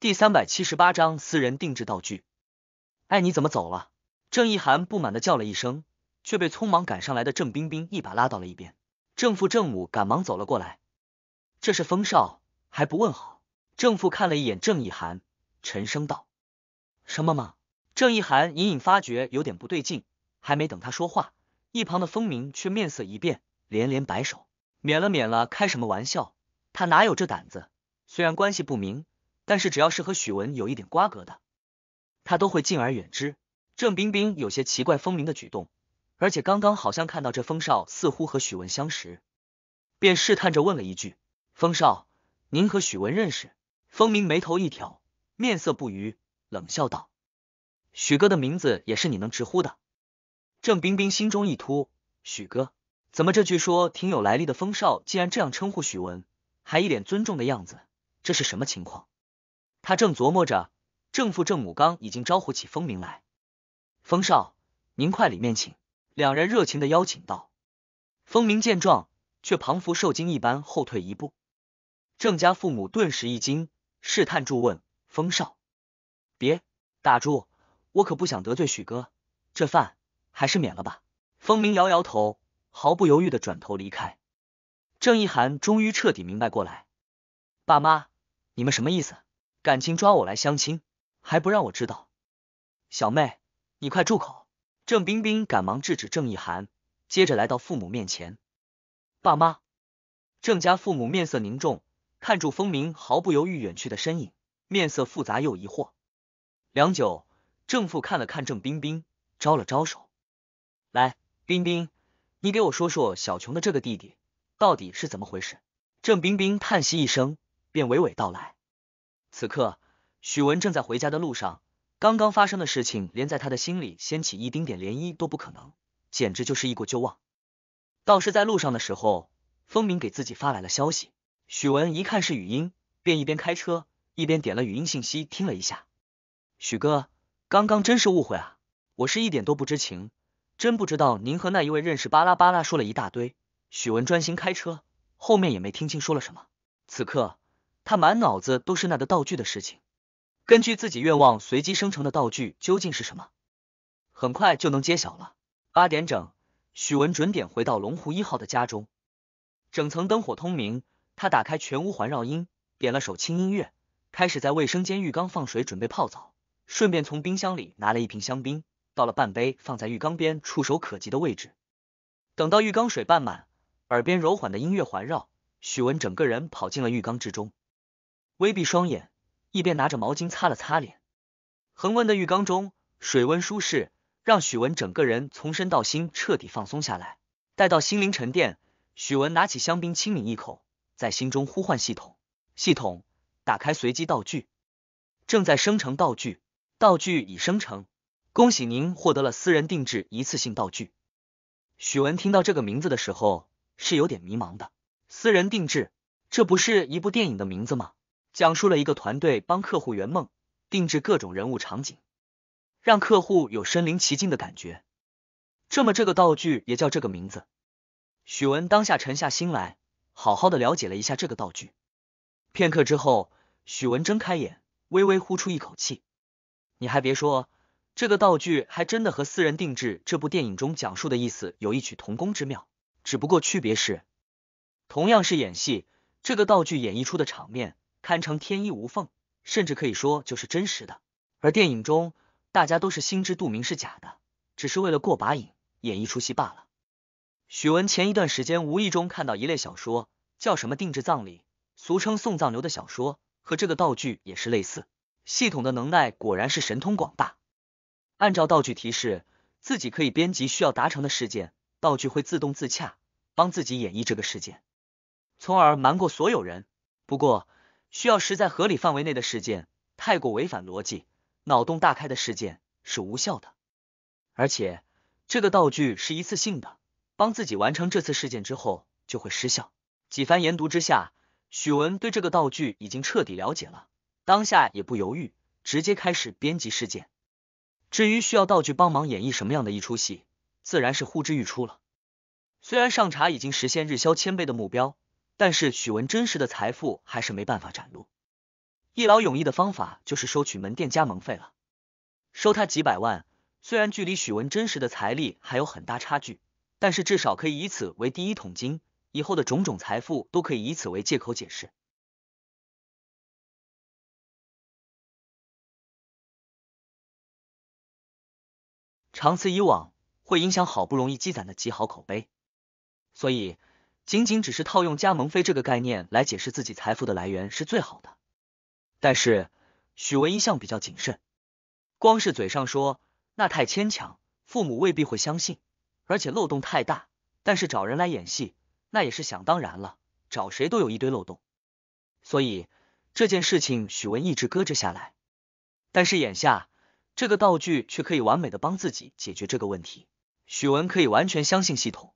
第三百七十八章私人定制道具。哎，你怎么走了？郑意涵不满的叫了一声，却被匆忙赶上来的郑冰冰一把拉到了一边。郑父、郑母赶忙走了过来。这是风少还不问好？郑父看了一眼郑意涵，沉声道：“什么嘛？”郑意涵隐隐发觉有点不对劲，还没等他说话，一旁的风鸣却面色一变，连连摆手：“免了，免了，开什么玩笑？他哪有这胆子？虽然关系不明。”但是只要是和许文有一点瓜葛的，他都会敬而远之。郑冰冰有些奇怪风鸣的举动，而且刚刚好像看到这风少似乎和许文相识，便试探着问了一句：“风少，您和许文认识？”风明眉头一挑，面色不愉，冷笑道：“许哥的名字也是你能直呼的？”郑冰冰心中一突，许哥怎么这据说挺有来历的风少竟然这样称呼许文，还一脸尊重的样子，这是什么情况？他正琢磨着，正父正母刚已经招呼起风明来：“风少，您快里面请。”两人热情的邀请道。风明见状，却仿佛受惊一般后退一步。郑家父母顿时一惊，试探住问：“风少，别打住，我可不想得罪许哥，这饭还是免了吧。”风明摇摇头，毫不犹豫的转头离开。郑一涵终于彻底明白过来：“爸妈，你们什么意思？”感情抓我来相亲，还不让我知道？小妹，你快住口！郑冰冰赶忙制止郑一涵，接着来到父母面前。爸妈，郑家父母面色凝重，看住风鸣毫不犹豫远去的身影，面色复杂又疑惑。良久，郑父看了看郑冰冰，招了招手，来，冰冰，你给我说说小琼的这个弟弟到底是怎么回事？郑冰冰叹息一声，便娓娓道来。此刻，许文正在回家的路上。刚刚发生的事情，连在他的心里掀起一丁点涟漪都不可能，简直就是一国就忘。倒是在路上的时候，风鸣给自己发来了消息。许文一看是语音，便一边开车一边点了语音信息听了一下。许哥，刚刚真是误会啊，我是一点都不知情，真不知道您和那一位认识巴拉巴拉说了一大堆。许文专心开车，后面也没听清说了什么。此刻。他满脑子都是那个道具的事情，根据自己愿望随机生成的道具究竟是什么？很快就能揭晓了。八点整，许文准点回到龙湖一号的家中，整层灯火通明。他打开全屋环绕音，点了首轻音乐，开始在卫生间浴缸放水准备泡澡，顺便从冰箱里拿了一瓶香槟，倒了半杯放在浴缸边触手可及的位置。等到浴缸水半满，耳边柔缓的音乐环绕，许文整个人跑进了浴缸之中。微闭双眼，一边拿着毛巾擦了擦脸，恒温的浴缸中水温舒适，让许文整个人从身到心彻底放松下来。待到心灵沉淀，许文拿起香槟轻抿一口，在心中呼唤系统：“系统，打开随机道具。”正在生成道具，道具已生成，恭喜您获得了私人定制一次性道具。许文听到这个名字的时候是有点迷茫的，“私人定制”这不是一部电影的名字吗？讲述了一个团队帮客户圆梦，定制各种人物场景，让客户有身临其境的感觉。这么这个道具也叫这个名字，许文当下沉下心来，好好的了解了一下这个道具。片刻之后，许文睁开眼，微微呼出一口气。你还别说，这个道具还真的和《私人定制》这部电影中讲述的意思有异曲同工之妙，只不过区别是，同样是演戏，这个道具演绎出的场面。堪称天衣无缝，甚至可以说就是真实的。而电影中，大家都是心知肚明是假的，只是为了过把瘾，演一出戏罢了。许文前一段时间无意中看到一类小说，叫什么“定制葬礼”，俗称“送葬流”的小说，和这个道具也是类似。系统的能耐果然是神通广大。按照道具提示，自己可以编辑需要达成的事件，道具会自动自洽，帮自己演绎这个事件，从而瞒过所有人。不过。需要实在合理范围内的事件，太过违反逻辑、脑洞大开的事件是无效的。而且这个道具是一次性的，帮自己完成这次事件之后就会失效。几番研读之下，许文对这个道具已经彻底了解了，当下也不犹豫，直接开始编辑事件。至于需要道具帮忙演绎什么样的一出戏，自然是呼之欲出了。虽然上茶已经实现日销千倍的目标。但是许文真实的财富还是没办法展露，一劳永逸的方法就是收取门店加盟费了，收他几百万，虽然距离许文真实的财力还有很大差距，但是至少可以以此为第一桶金，以后的种种财富都可以以此为借口解释。长此以往，会影响好不容易积攒的极好口碑，所以。仅仅只是套用“加盟费”这个概念来解释自己财富的来源是最好的，但是许文一向比较谨慎，光是嘴上说那太牵强，父母未必会相信，而且漏洞太大。但是找人来演戏那也是想当然了，找谁都有一堆漏洞，所以这件事情许文一直搁置下来。但是眼下这个道具却可以完美的帮自己解决这个问题，许文可以完全相信系统。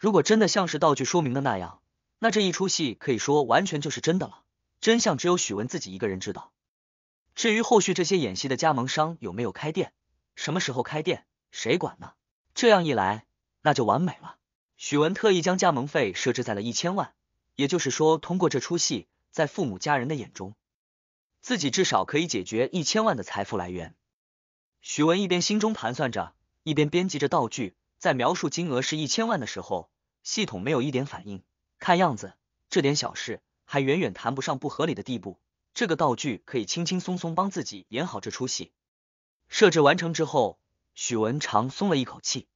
如果真的像是道具说明的那样，那这一出戏可以说完全就是真的了。真相只有许文自己一个人知道。至于后续这些演戏的加盟商有没有开店，什么时候开店，谁管呢？这样一来，那就完美了。许文特意将加盟费设置在了一千万，也就是说，通过这出戏，在父母家人的眼中，自己至少可以解决一千万的财富来源。许文一边心中盘算着，一边编辑着道具。在描述金额是一千万的时候，系统没有一点反应，看样子这点小事还远远谈不上不合理的地步，这个道具可以轻轻松松帮自己演好这出戏。设置完成之后，许文长松了一口气，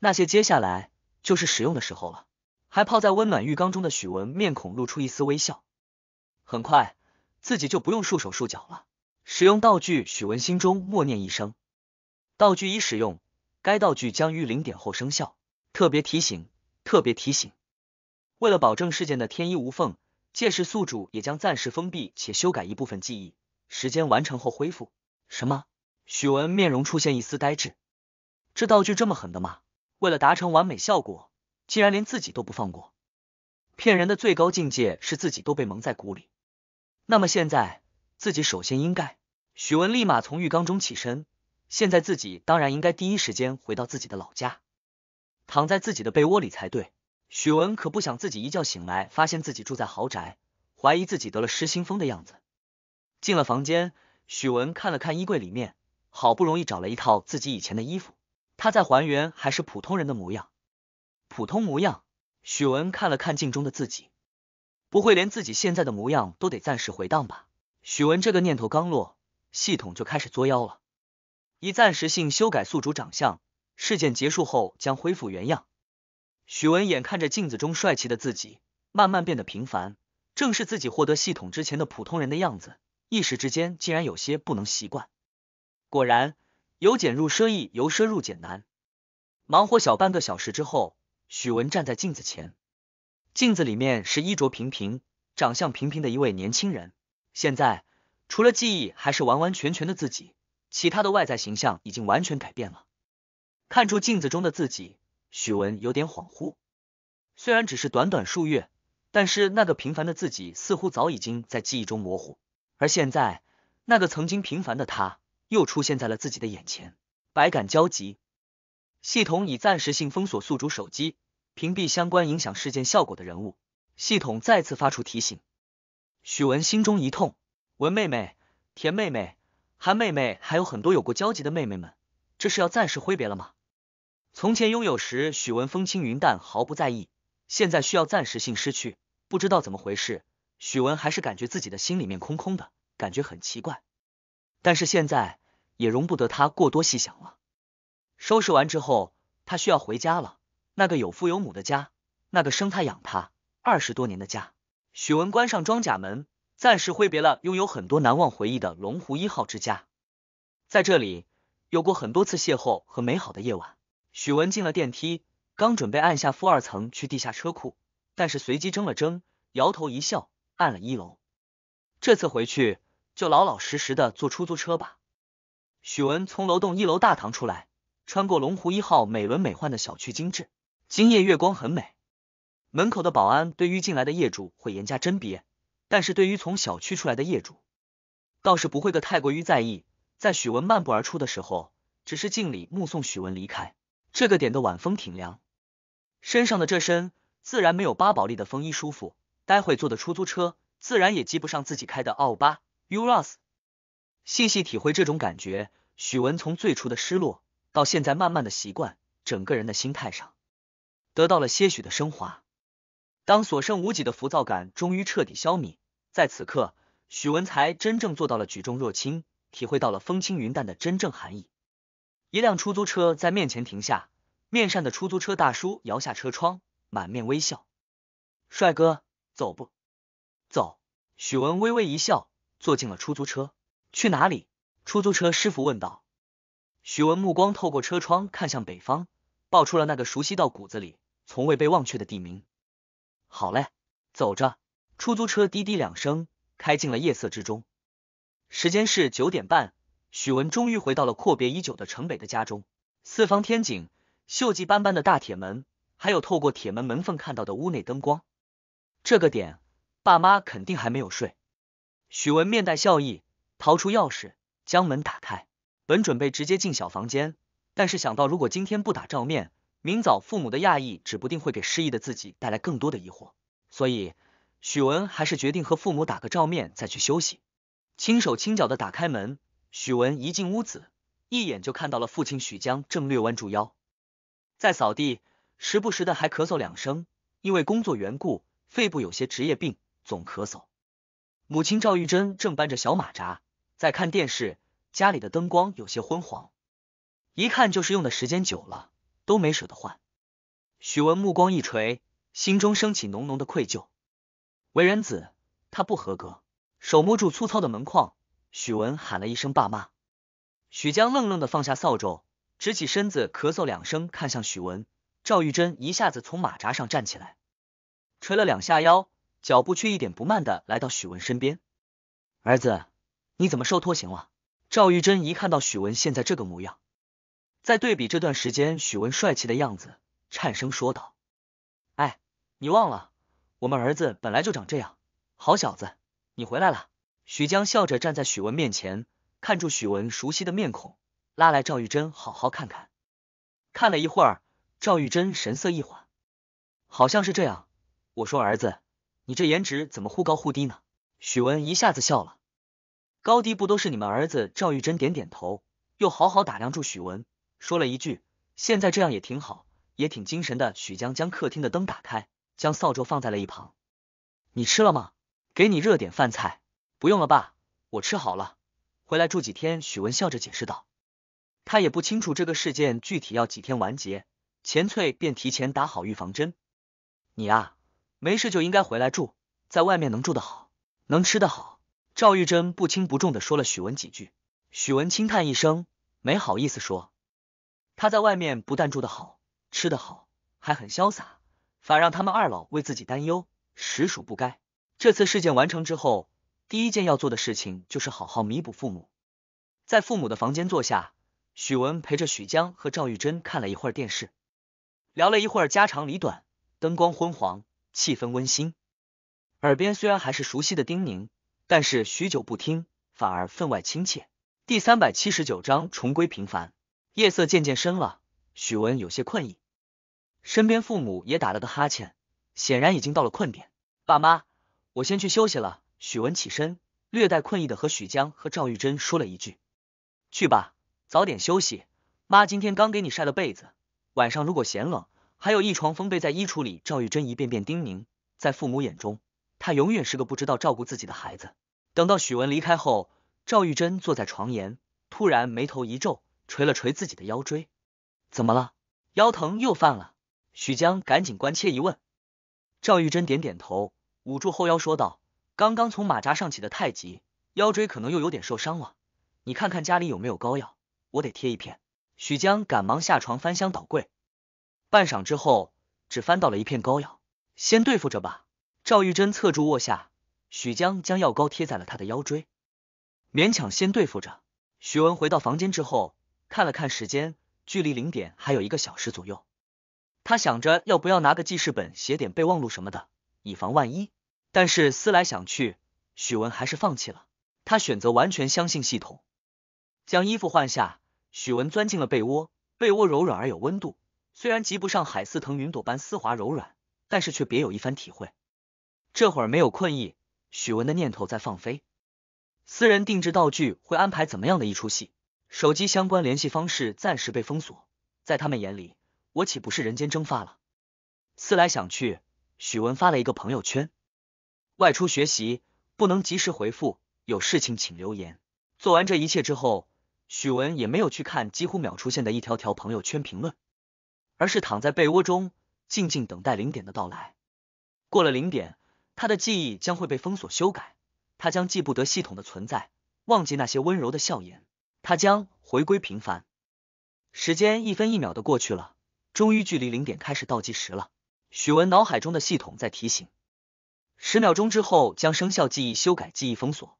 那些接下来就是使用的时候了。还泡在温暖浴缸中的许文，面孔露出一丝微笑，很快自己就不用束手束脚了。使用道具，许文心中默念一声：“道具已使用。”该道具将于零点后生效。特别提醒，特别提醒。为了保证事件的天衣无缝，届时宿主也将暂时封闭且修改一部分记忆，时间完成后恢复。什么？许文面容出现一丝呆滞。这道具这么狠的吗？为了达成完美效果，竟然连自己都不放过。骗人的最高境界是自己都被蒙在鼓里。那么现在，自己首先应该……许文立马从浴缸中起身。现在自己当然应该第一时间回到自己的老家，躺在自己的被窝里才对。许文可不想自己一觉醒来发现自己住在豪宅，怀疑自己得了失心疯的样子。进了房间，许文看了看衣柜里面，好不容易找了一套自己以前的衣服，他在还原还是普通人的模样，普通模样。许文看了看镜中的自己，不会连自己现在的模样都得暂时回荡吧？许文这个念头刚落，系统就开始作妖了。以暂时性修改宿主长相，事件结束后将恢复原样。许文眼看着镜子中帅气的自己慢慢变得平凡，正是自己获得系统之前的普通人的样子，一时之间竟然有些不能习惯。果然，由俭入奢易，由奢入俭难。忙活小半个小时之后，许文站在镜子前，镜子里面是衣着平平、长相平平的一位年轻人。现在除了记忆，还是完完全全的自己。其他的外在形象已经完全改变了，看出镜子中的自己，许文有点恍惚。虽然只是短短数月，但是那个平凡的自己似乎早已经在记忆中模糊，而现在那个曾经平凡的他又出现在了自己的眼前，百感交集。系统已暂时性封锁宿主手机，屏蔽相关影响事件效果的人物。系统再次发出提醒，许文心中一痛。文妹妹，甜妹妹。韩妹妹还有很多有过交集的妹妹们，这是要暂时挥别了吗？从前拥有时，许文风轻云淡，毫不在意；现在需要暂时性失去，不知道怎么回事，许文还是感觉自己的心里面空空的，感觉很奇怪。但是现在也容不得他过多细想了。收拾完之后，他需要回家了，那个有父有母的家，那个生他养他二十多年的家。许文关上装甲门。暂时挥别了拥有很多难忘回忆的龙湖一号之家，在这里有过很多次邂逅和美好的夜晚。许文进了电梯，刚准备按下负二层去地下车库，但是随即怔了怔，摇头一笑，按了一楼。这次回去就老老实实的坐出租车吧。许文从楼栋一楼大堂出来，穿过龙湖一号美轮美奂的小区，精致。今夜月光很美。门口的保安对于进来的业主会严加甄别。但是对于从小区出来的业主，倒是不会的太过于在意。在许文漫步而出的时候，只是敬礼目送许文离开。这个点的晚风挺凉，身上的这身自然没有八宝莉的风衣舒服。待会坐的出租车自然也挤不上自己开的奥巴 u r u s 细细体会这种感觉，许文从最初的失落，到现在慢慢的习惯，整个人的心态上得到了些许的升华。当所剩无几的浮躁感终于彻底消弭。在此刻，许文才真正做到了举重若轻，体会到了风轻云淡的真正含义。一辆出租车在面前停下，面善的出租车大叔摇下车窗，满面微笑：“帅哥，走不走？”许文微微一笑，坐进了出租车。“去哪里？”出租车师傅问道。许文目光透过车窗看向北方，报出了那个熟悉到骨子里、从未被忘却的地名：“好嘞，走着。”出租车滴滴两声，开进了夜色之中。时间是九点半，许文终于回到了阔别已久的城北的家中。四方天井，锈迹斑斑的大铁门，还有透过铁门门缝看到的屋内灯光。这个点，爸妈肯定还没有睡。许文面带笑意，掏出钥匙将门打开。本准备直接进小房间，但是想到如果今天不打照面，明早父母的讶异指不定会给失忆的自己带来更多的疑惑，所以。许文还是决定和父母打个照面，再去休息。轻手轻脚的打开门，许文一进屋子，一眼就看到了父亲许江正略弯住腰在扫地，时不时的还咳嗽两声。因为工作缘故，肺部有些职业病，总咳嗽。母亲赵玉珍正搬着小马扎在看电视，家里的灯光有些昏黄，一看就是用的时间久了，都没舍得换。许文目光一垂，心中升起浓浓的愧疚。为人子，他不合格。手摸住粗糙的门框，许文喊了一声“爸妈”。许江愣愣的放下扫帚，直起身子，咳嗽两声，看向许文。赵玉珍一下子从马扎上站起来，捶了两下腰，脚步却一点不慢的来到许文身边。儿子，你怎么受拖行了？赵玉珍一看到许文现在这个模样，在对比这段时间许文帅气的样子，颤声说道：“哎，你忘了。”我们儿子本来就长这样，好小子，你回来了。许江笑着站在许文面前，看住许文熟悉的面孔，拉来赵玉珍好好看看。看了一会儿，赵玉珍神色一缓，好像是这样。我说儿子，你这颜值怎么忽高忽低呢？许文一下子笑了，高低不都是你们儿子？赵玉珍点点头，又好好打量住许文，说了一句：现在这样也挺好，也挺精神的。许江将客厅的灯打开。将扫帚放在了一旁。你吃了吗？给你热点饭菜。不用了吧，我吃好了。回来住几天？许文笑着解释道。他也不清楚这个事件具体要几天完结。钱翠便提前打好预防针。你啊，没事就应该回来住，在外面能住得好，能吃得好。赵玉珍不轻不重的说了许文几句。许文轻叹一声，没好意思说。他在外面不但住得好，吃得好，还很潇洒。反让他们二老为自己担忧，实属不该。这次事件完成之后，第一件要做的事情就是好好弥补父母。在父母的房间坐下，许文陪着许江和赵玉珍看了一会儿电视，聊了一会儿家长里短。灯光昏黄，气氛温馨。耳边虽然还是熟悉的叮咛，但是许久不听，反而分外亲切。第三百七十九章重归平凡。夜色渐渐深了，许文有些困意。身边父母也打了个哈欠，显然已经到了困点。爸妈，我先去休息了。许文起身，略带困意的和许江和赵玉珍说了一句：“去吧，早点休息。妈，今天刚给你晒了被子，晚上如果嫌冷，还有一床风被在衣橱里。”赵玉珍一遍遍叮咛。在父母眼中，他永远是个不知道照顾自己的孩子。等到许文离开后，赵玉珍坐在床沿，突然眉头一皱，捶了捶自己的腰椎。怎么了？腰疼又犯了？许江赶紧关切一问，赵玉珍点点头，捂住后腰说道：“刚刚从马扎上起的太急，腰椎可能又有点受伤了。你看看家里有没有膏药，我得贴一片。”许江赶忙下床翻箱倒柜，半晌之后只翻到了一片膏药，先对付着吧。赵玉珍侧住卧下，许江将药膏贴在了他的腰椎，勉强先对付着。许文回到房间之后，看了看时间，距离零点还有一个小时左右。他想着要不要拿个记事本写点备忘录什么的，以防万一。但是思来想去，许文还是放弃了。他选择完全相信系统。将衣服换下，许文钻进了被窝。被窝柔软而有温度，虽然及不上海丝藤云朵般丝滑柔软，但是却别有一番体会。这会儿没有困意，许文的念头在放飞。私人定制道具会安排怎么样的一出戏？手机相关联系方式暂时被封锁，在他们眼里。我岂不是人间蒸发了？思来想去，许文发了一个朋友圈：外出学习，不能及时回复，有事情请留言。做完这一切之后，许文也没有去看几乎秒出现的一条条朋友圈评论，而是躺在被窝中静静等待零点的到来。过了零点，他的记忆将会被封锁修改，他将记不得系统的存在，忘记那些温柔的笑颜，他将回归平凡。时间一分一秒的过去了。终于距离零点开始倒计时了，许文脑海中的系统在提醒：十秒钟之后将生效记忆修改记忆封锁，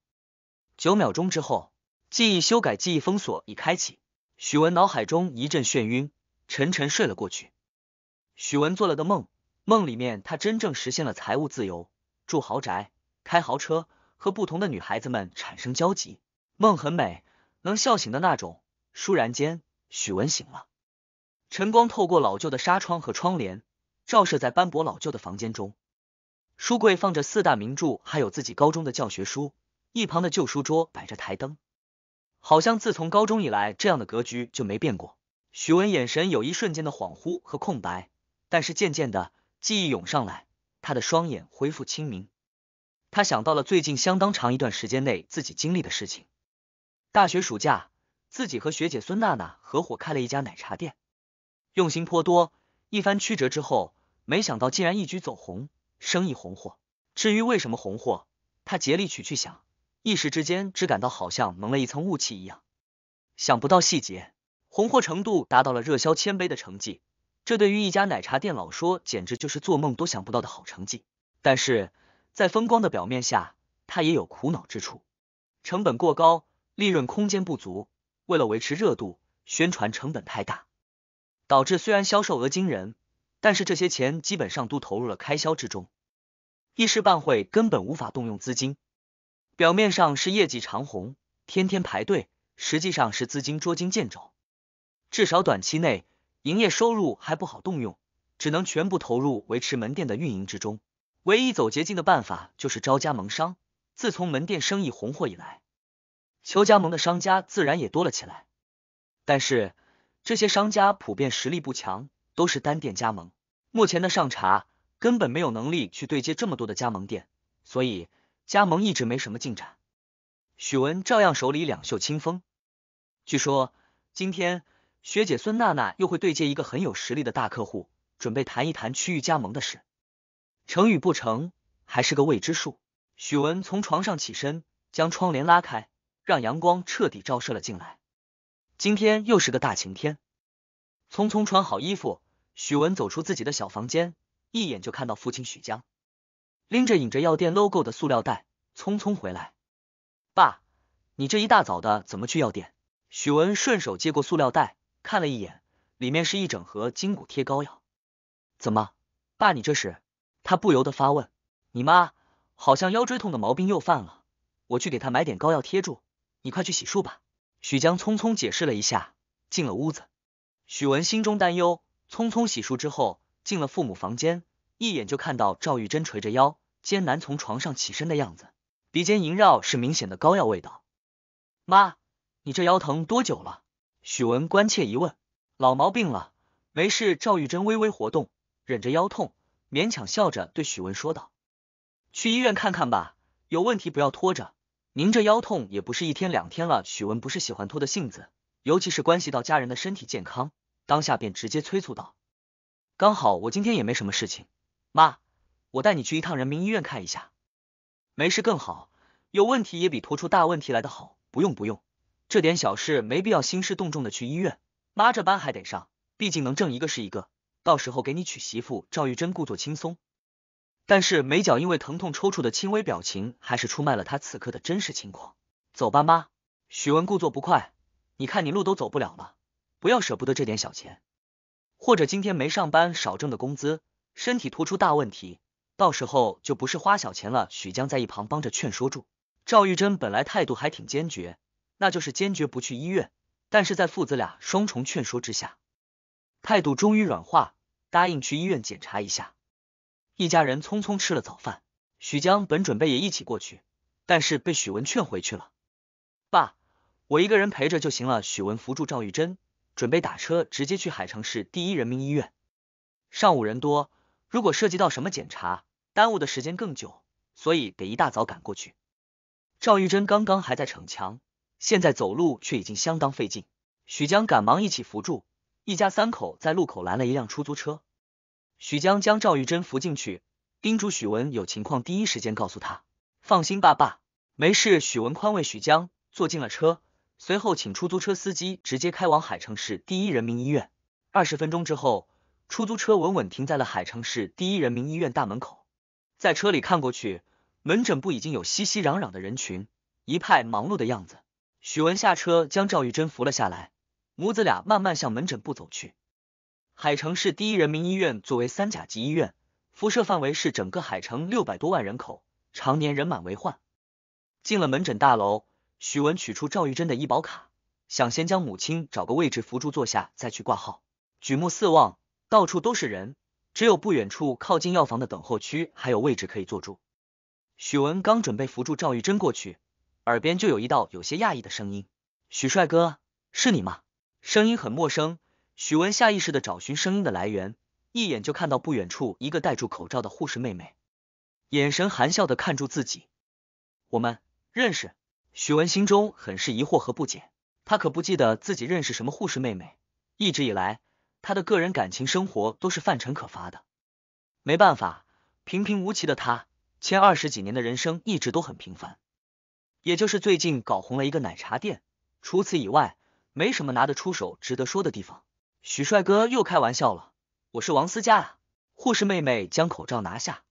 九秒钟之后记忆修改记忆封锁已开启。许文脑海中一阵眩晕，沉沉睡了过去。许文做了个梦，梦里面他真正实现了财务自由，住豪宅，开豪车，和不同的女孩子们产生交集。梦很美，能笑醒的那种。倏然间，许文醒了。晨光透过老旧的纱窗和窗帘，照射在斑驳老旧的房间中。书柜放着四大名著，还有自己高中的教学书。一旁的旧书桌摆着台灯，好像自从高中以来，这样的格局就没变过。许文眼神有一瞬间的恍惚和空白，但是渐渐的，记忆涌上来，他的双眼恢复清明。他想到了最近相当长一段时间内自己经历的事情：大学暑假，自己和学姐孙娜娜合伙开了一家奶茶店。用心颇多，一番曲折之后，没想到竟然一举走红，生意红火。至于为什么红火，他竭力取去想，一时之间只感到好像蒙了一层雾气一样，想不到细节。红火程度达到了热销千杯的成绩，这对于一家奶茶店老说，简直就是做梦都想不到的好成绩。但是在风光的表面下，他也有苦恼之处：成本过高，利润空间不足，为了维持热度，宣传成本太大。导致虽然销售额惊人，但是这些钱基本上都投入了开销之中，一时半会根本无法动用资金。表面上是业绩长虹，天天排队，实际上是资金捉襟见肘。至少短期内，营业收入还不好动用，只能全部投入维持门店的运营之中。唯一走捷径的办法就是招加盟商。自从门店生意红火以来，求加盟的商家自然也多了起来，但是。这些商家普遍实力不强，都是单店加盟。目前的上茶根本没有能力去对接这么多的加盟店，所以加盟一直没什么进展。许文照样手里两袖清风。据说今天学姐孙娜娜又会对接一个很有实力的大客户，准备谈一谈区域加盟的事，成与不成还是个未知数。许文从床上起身，将窗帘拉开，让阳光彻底照射了进来。今天又是个大晴天，匆匆穿好衣服，许文走出自己的小房间，一眼就看到父亲许江拎着印着药店 logo 的塑料袋匆匆回来。爸，你这一大早的怎么去药店？许文顺手接过塑料袋，看了一眼，里面是一整盒筋骨贴膏药。怎么，爸你这是？他不由得发问。你妈好像腰椎痛的毛病又犯了，我去给她买点膏药贴住。你快去洗漱吧。许江匆匆解释了一下，进了屋子。许文心中担忧，匆匆洗漱之后，进了父母房间，一眼就看到赵玉珍垂着腰，艰难从床上起身的样子，鼻尖萦绕是明显的膏药味道。妈，你这腰疼多久了？许文关切一问。老毛病了，没事。赵玉珍微微活动，忍着腰痛，勉强笑着对许文说道：“去医院看看吧，有问题不要拖着。”您这腰痛也不是一天两天了，许文不是喜欢拖的性子，尤其是关系到家人的身体健康，当下便直接催促道。刚好我今天也没什么事情，妈，我带你去一趟人民医院看一下。没事更好，有问题也比拖出大问题来的好。不用不用，这点小事没必要兴师动众的去医院。妈这班还得上，毕竟能挣一个是一个。到时候给你娶媳妇。赵玉珍故作轻松。但是眉角因为疼痛抽搐的轻微表情，还是出卖了他此刻的真实情况。走吧，妈。许文故作不快，你看你路都走不了了，不要舍不得这点小钱，或者今天没上班少挣的工资，身体拖出大问题，到时候就不是花小钱了。许江在一旁帮着劝说住。赵玉珍本来态度还挺坚决，那就是坚决不去医院，但是在父子俩双重劝说之下，态度终于软化，答应去医院检查一下。一家人匆匆吃了早饭，许江本准备也一起过去，但是被许文劝回去了。爸，我一个人陪着就行了。许文扶住赵玉珍，准备打车直接去海城市第一人民医院。上午人多，如果涉及到什么检查，耽误的时间更久，所以得一大早赶过去。赵玉珍刚刚还在逞强，现在走路却已经相当费劲，许江赶忙一起扶住。一家三口在路口拦了一辆出租车。许江将赵玉珍扶进去，叮嘱许文有情况第一时间告诉他。放心，爸爸，没事。许文宽慰许江，坐进了车，随后请出租车司机直接开往海城市第一人民医院。二十分钟之后，出租车稳稳停在了海城市第一人民医院大门口。在车里看过去，门诊部已经有熙熙攘攘的人群，一派忙碌的样子。许文下车将赵玉珍扶了下来，母子俩慢慢向门诊部走去。海城市第一人民医院作为三甲级医院，辐射范围是整个海城六百多万人口，常年人满为患。进了门诊大楼，许文取出赵玉珍的医保卡，想先将母亲找个位置扶住坐下，再去挂号。举目四望，到处都是人，只有不远处靠近药房的等候区还有位置可以坐住。许文刚准备扶住赵玉珍过去，耳边就有一道有些讶异的声音：“许帅哥，是你吗？”声音很陌生。许文下意识的找寻声音的来源，一眼就看到不远处一个戴住口罩的护士妹妹，眼神含笑的看住自己。我们认识？许文心中很是疑惑和不解，他可不记得自己认识什么护士妹妹。一直以来，他的个人感情生活都是范尘可发的。没办法，平平无奇的他，前二十几年的人生一直都很平凡，也就是最近搞红了一个奶茶店，除此以外，没什么拿得出手、值得说的地方。许帅哥又开玩笑了，我是王思佳。护士妹妹将口罩拿下，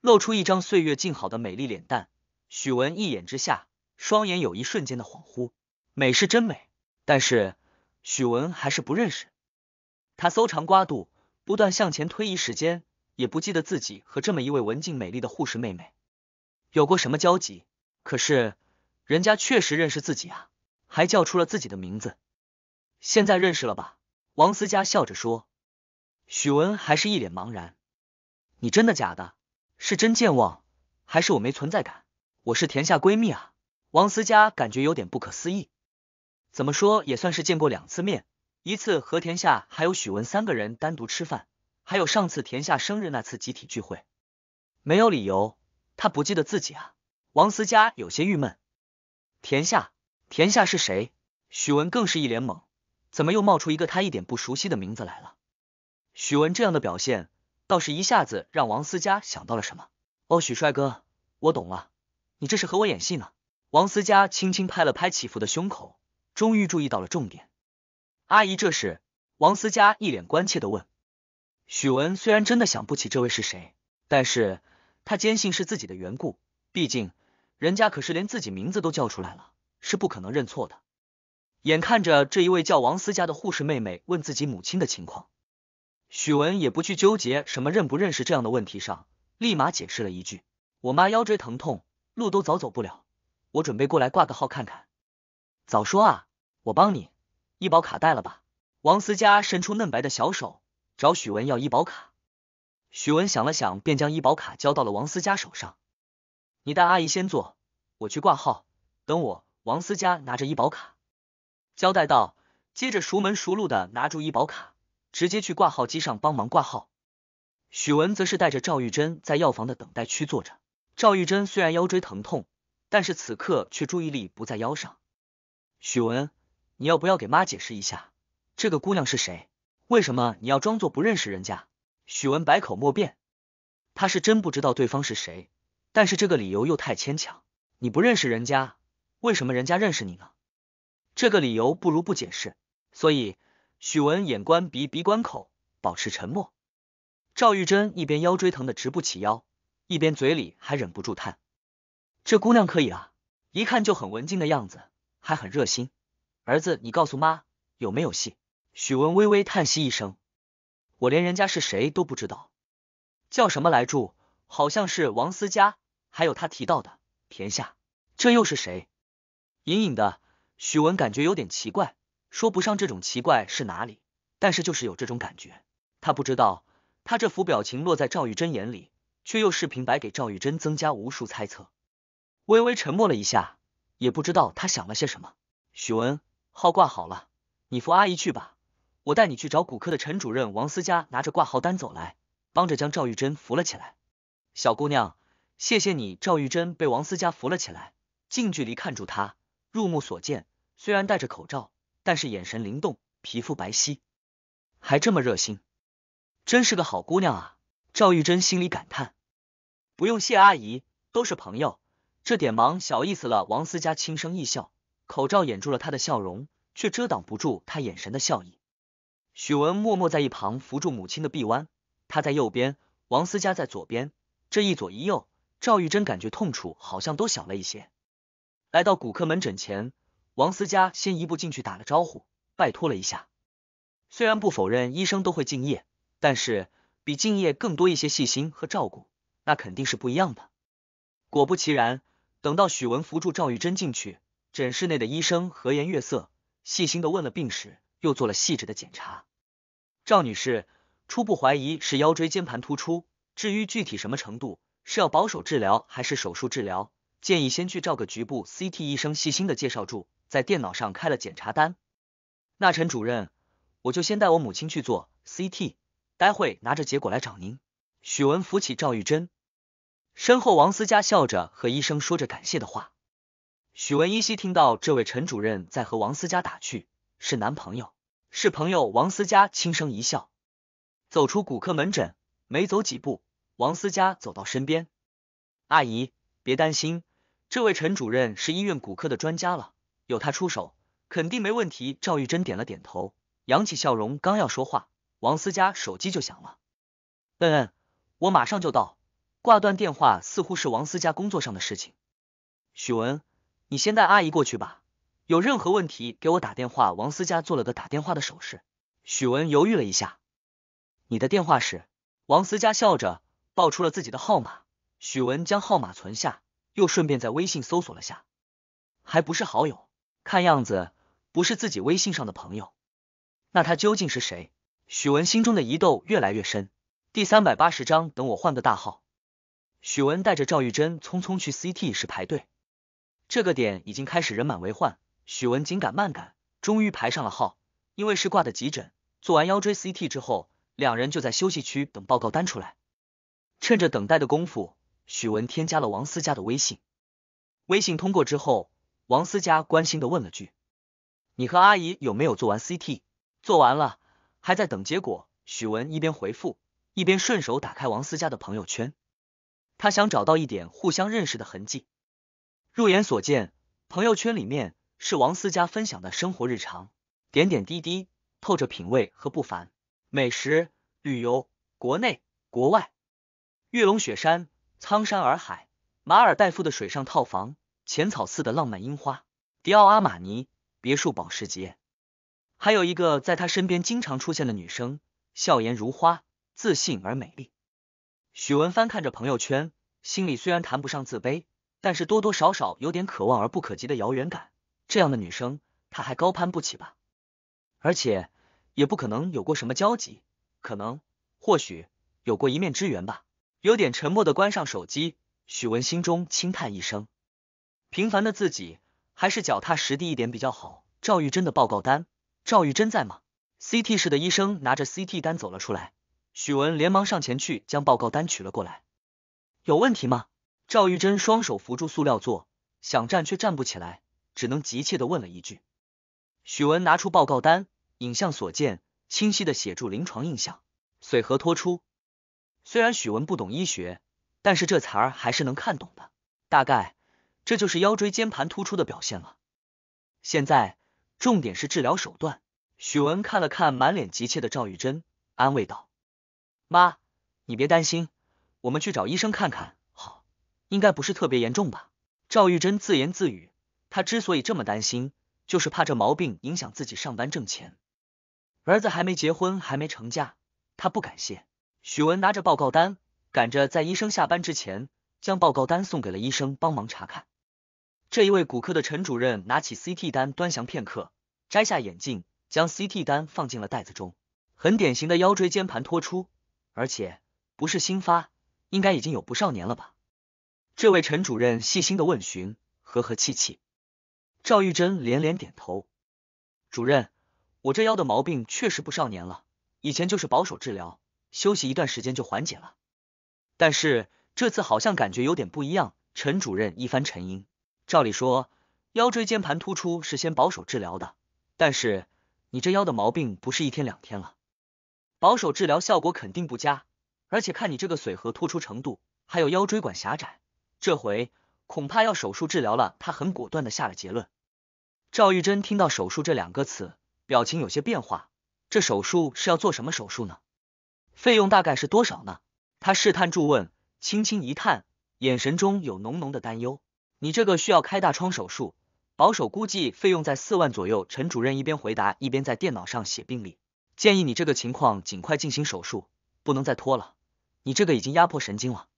露出一张岁月静好的美丽脸蛋。许文一眼之下，双眼有一瞬间的恍惚。美是真美，但是许文还是不认识。他搜肠刮肚，不断向前推移时间，也不记得自己和这么一位文静美丽的护士妹妹有过什么交集。可是人家确实认识自己啊，还叫出了自己的名字。现在认识了吧？王思佳笑着说，许文还是一脸茫然。你真的假的？是真健忘，还是我没存在感？我是田夏闺蜜啊！王思佳感觉有点不可思议。怎么说也算是见过两次面，一次和田夏还有许文三个人单独吃饭，还有上次田夏生日那次集体聚会。没有理由，他不记得自己啊！王思佳有些郁闷。田夏，田夏是谁？许文更是一脸懵。怎么又冒出一个他一点不熟悉的名字来了？许文这样的表现，倒是一下子让王思佳想到了什么。哦，许帅哥，我懂了，你这是和我演戏呢？王思佳轻轻拍了拍祈福的胸口，终于注意到了重点。阿姨，这是王思佳一脸关切的问。许文虽然真的想不起这位是谁，但是他坚信是自己的缘故，毕竟人家可是连自己名字都叫出来了，是不可能认错的。眼看着这一位叫王思佳的护士妹妹问自己母亲的情况，许文也不去纠结什么认不认识这样的问题上，立马解释了一句：“我妈腰椎疼痛，路都早走不了，我准备过来挂个号看看。”“早说啊，我帮你，医保卡带了吧？”王思佳伸出嫩白的小手找许文要医保卡，许文想了想，便将医保卡交到了王思佳手上。“你带阿姨先坐，我去挂号，等我。”王思佳拿着医保卡。交代道，接着熟门熟路的拿住医保卡，直接去挂号机上帮忙挂号。许文则是带着赵玉珍在药房的等待区坐着。赵玉珍虽然腰椎疼痛，但是此刻却注意力不在腰上。许文，你要不要给妈解释一下，这个姑娘是谁？为什么你要装作不认识人家？许文百口莫辩，他是真不知道对方是谁，但是这个理由又太牵强。你不认识人家，为什么人家认识你呢？这个理由不如不解释，所以许文眼观鼻，鼻观口，保持沉默。赵玉珍一边腰椎疼的直不起腰，一边嘴里还忍不住叹：“这姑娘可以啊，一看就很文静的样子，还很热心。”儿子，你告诉妈有没有戏？许文微微叹息一声：“我连人家是谁都不知道，叫什么来住？好像是王思佳，还有他提到的田夏，这又是谁？”隐隐的。许文感觉有点奇怪，说不上这种奇怪是哪里，但是就是有这种感觉。他不知道，他这副表情落在赵玉珍眼里，却又是平白给赵玉珍增加无数猜测。微微沉默了一下，也不知道他想了些什么。许文，号挂好了，你扶阿姨去吧，我带你去找骨科的陈主任。王思佳拿着挂号单走来，帮着将赵玉珍扶了起来。小姑娘，谢谢你。赵玉珍被王思佳扶了起来，近距离看住她，入目所见。虽然戴着口罩，但是眼神灵动，皮肤白皙，还这么热心，真是个好姑娘啊！赵玉珍心里感叹。不用谢阿姨，都是朋友，这点忙小意思了。王思佳轻声一笑，口罩掩住了她的笑容，却遮挡不住她眼神的笑意。许文默默在一旁扶住母亲的臂弯，她在右边，王思佳在左边，这一左一右，赵玉珍感觉痛楚好像都小了一些。来到骨科门诊前。王思佳先一步进去打了招呼，拜托了一下。虽然不否认医生都会敬业，但是比敬业更多一些细心和照顾，那肯定是不一样的。果不其然，等到许文扶住赵玉珍进去诊室内的医生和颜悦色，细心的问了病史，又做了细致的检查。赵女士初步怀疑是腰椎间盘突出，至于具体什么程度，是要保守治疗还是手术治疗，建议先去照个局部 CT。医生细心的介绍住。在电脑上开了检查单，那陈主任，我就先带我母亲去做 CT，待会拿着结果来找您。许文扶起赵玉珍，身后王思佳笑着和医生说着感谢的话。许文依稀听到这位陈主任在和王思佳打趣，是男朋友，是朋友。王思佳轻声一笑，走出骨科门诊，没走几步，王思佳走到身边，阿姨别担心，这位陈主任是医院骨科的专家了。有他出手，肯定没问题。赵玉珍点了点头，扬起笑容，刚要说话，王思佳手机就响了。嗯嗯，我马上就到。挂断电话，似乎是王思佳工作上的事情。许文，你先带阿姨过去吧，有任何问题给我打电话。王思佳做了个打电话的手势。许文犹豫了一下，你的电话是？王思佳笑着报出了自己的号码。许文将号码存下，又顺便在微信搜索了下，还不是好友。看样子不是自己微信上的朋友，那他究竟是谁？许文心中的疑窦越来越深。第三百八十章，等我换个大号。许文带着赵玉珍匆匆去 CT 室排队，这个点已经开始人满为患。许文紧赶慢赶，终于排上了号。因为是挂的急诊，做完腰椎 CT 之后，两人就在休息区等报告单出来。趁着等待的功夫，许文添加了王思佳的微信。微信通过之后。王思佳关心的问了句：“你和阿姨有没有做完 CT？做完了，还在等结果。”许文一边回复，一边顺手打开王思佳的朋友圈，他想找到一点互相认识的痕迹。入眼所见，朋友圈里面是王思佳分享的生活日常，点点滴滴透着品味和不凡。美食、旅游，国内、国外，玉龙雪山、苍山洱海、马尔代夫的水上套房。浅草寺的浪漫樱花，迪奥、阿玛尼、别墅、保时捷，还有一个在他身边经常出现的女生，笑颜如花，自信而美丽。许文翻看着朋友圈，心里虽然谈不上自卑，但是多多少少有点渴望而不可及的遥远感。这样的女生，他还高攀不起吧？而且也不可能有过什么交集，可能或许有过一面之缘吧。有点沉默的关上手机，许文心中轻叹一声。平凡的自己还是脚踏实地一点比较好。赵玉珍的报告单，赵玉珍在吗？CT 室的医生拿着 CT 单走了出来，许文连忙上前去将报告单取了过来。有问题吗？赵玉珍双手扶住塑料座，想站却站不起来，只能急切的问了一句。许文拿出报告单，影像所见清晰的写住临床印象：髓核脱出。虽然许文不懂医学，但是这词儿还是能看懂的，大概。这就是腰椎间盘突出的表现了。现在重点是治疗手段。许文看了看满脸急切的赵玉珍，安慰道：“妈，你别担心，我们去找医生看看，好，应该不是特别严重吧。”赵玉珍自言自语，她之所以这么担心，就是怕这毛病影响自己上班挣钱。儿子还没结婚，还没成家，他不敢谢。许文拿着报告单，赶着在医生下班之前，将报告单送给了医生帮忙查看。这一位骨科的陈主任拿起 CT 单端详片刻，摘下眼镜，将 CT 单放进了袋子中。很典型的腰椎间盘脱出，而且不是新发，应该已经有不少年了吧？这位陈主任细心的问询，和和气气。赵玉珍连连点头。主任，我这腰的毛病确实不少年了，以前就是保守治疗，休息一段时间就缓解了，但是这次好像感觉有点不一样。陈主任一番沉吟。照理说，腰椎间盘突出是先保守治疗的，但是你这腰的毛病不是一天两天了，保守治疗效果肯定不佳，而且看你这个髓核突出程度，还有腰椎管狭窄，这回恐怕要手术治疗了。他很果断的下了结论。赵玉珍听到手术这两个词，表情有些变化。这手术是要做什么手术呢？费用大概是多少呢？他试探住问，轻轻一叹，眼神中有浓浓的担忧。你这个需要开大窗手术，保守估计费用在四万左右。陈主任一边回答，一边在电脑上写病历，建议你这个情况尽快进行手术，不能再拖了。你这个已经压迫神经了，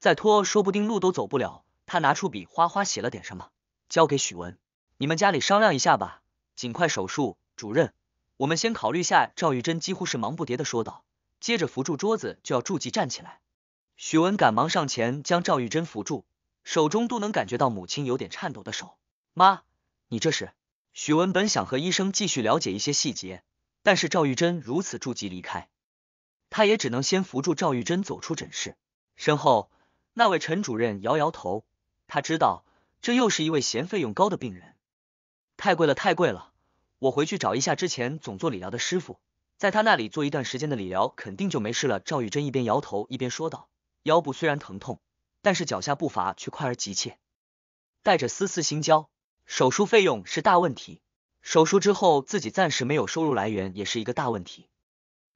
再拖说不定路都走不了。他拿出笔，哗哗写了点什么，交给许文。你们家里商量一下吧，尽快手术。主任，我们先考虑下。赵玉珍几乎是忙不迭的说道，接着扶住桌子就要助即站起来。许文赶忙上前将赵玉珍扶住。手中都能感觉到母亲有点颤抖的手。妈，你这是？许文本想和医生继续了解一些细节，但是赵玉珍如此着急离开，他也只能先扶住赵玉珍走出诊室。身后那位陈主任摇摇头，他知道这又是一位嫌费用高的病人，太贵了，太贵了。我回去找一下之前总做理疗的师傅，在他那里做一段时间的理疗，肯定就没事了。赵玉珍一边摇头一边说道，腰部虽然疼痛。但是脚下步伐却快而急切，带着丝丝心焦。手术费用是大问题，手术之后自己暂时没有收入来源也是一个大问题。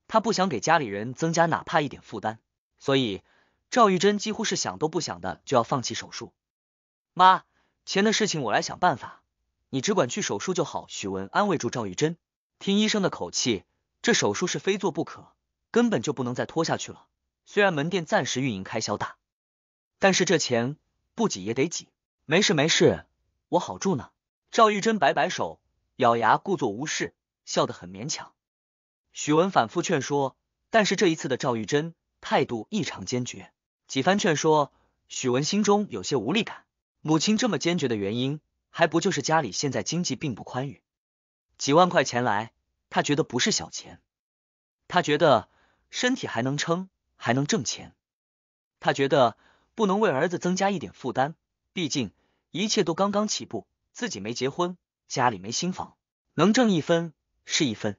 他不想给家里人增加哪怕一点负担，所以赵玉珍几乎是想都不想的就要放弃手术。妈，钱的事情我来想办法，你只管去手术就好。许文安慰住赵玉珍，听医生的口气，这手术是非做不可，根本就不能再拖下去了。虽然门店暂时运营开销大。但是这钱不挤也得挤，没事没事，我好住呢。赵玉珍摆摆手，咬牙故作无事，笑得很勉强。许文反复劝说，但是这一次的赵玉珍态度异常坚决。几番劝说，许文心中有些无力感。母亲这么坚决的原因，还不就是家里现在经济并不宽裕？几万块钱来，他觉得不是小钱。他觉得身体还能撑，还能挣钱。他觉得。不能为儿子增加一点负担，毕竟一切都刚刚起步，自己没结婚，家里没新房，能挣一分是一分。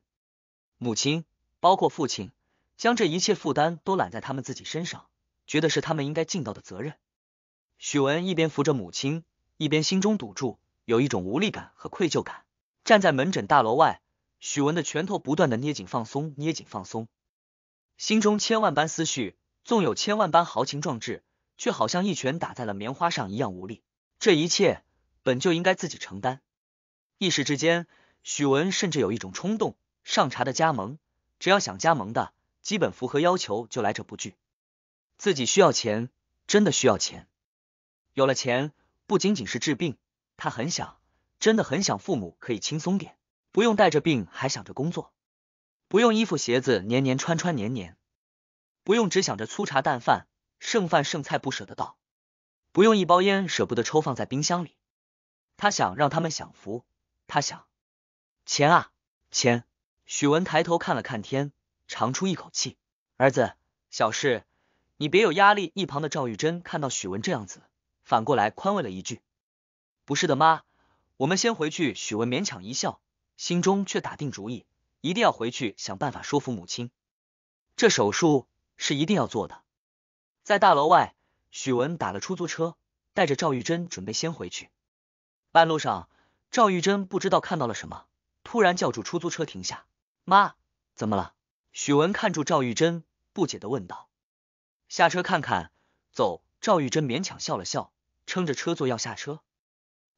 母亲，包括父亲，将这一切负担都揽在他们自己身上，觉得是他们应该尽到的责任。许文一边扶着母亲，一边心中堵住，有一种无力感和愧疚感。站在门诊大楼外，许文的拳头不断的捏紧、放松、捏紧、放松，心中千万般思绪，纵有千万般豪情壮志。却好像一拳打在了棉花上一样无力。这一切本就应该自己承担。一时之间，许文甚至有一种冲动：上茶的加盟，只要想加盟的，基本符合要求就来者不拒。自己需要钱，真的需要钱。有了钱，不仅仅是治病，他很想，真的很想父母可以轻松点，不用带着病还想着工作，不用衣服鞋子年年穿穿年年，不用只想着粗茶淡饭。剩饭剩菜不舍得倒，不用一包烟舍不得抽，放在冰箱里。他想让他们享福，他想钱啊钱。许文抬头看了看天，长出一口气。儿子，小事，你别有压力。一旁的赵玉珍看到许文这样子，反过来宽慰了一句：“不是的，妈，我们先回去。”许文勉强一笑，心中却打定主意，一定要回去想办法说服母亲。这手术是一定要做的。在大楼外，许文打了出租车，带着赵玉珍准备先回去。半路上，赵玉珍不知道看到了什么，突然叫住出租车停下。妈，怎么了？许文看住赵玉珍，不解的问道。下车看看，走。赵玉珍勉强笑了笑，撑着车座要下车。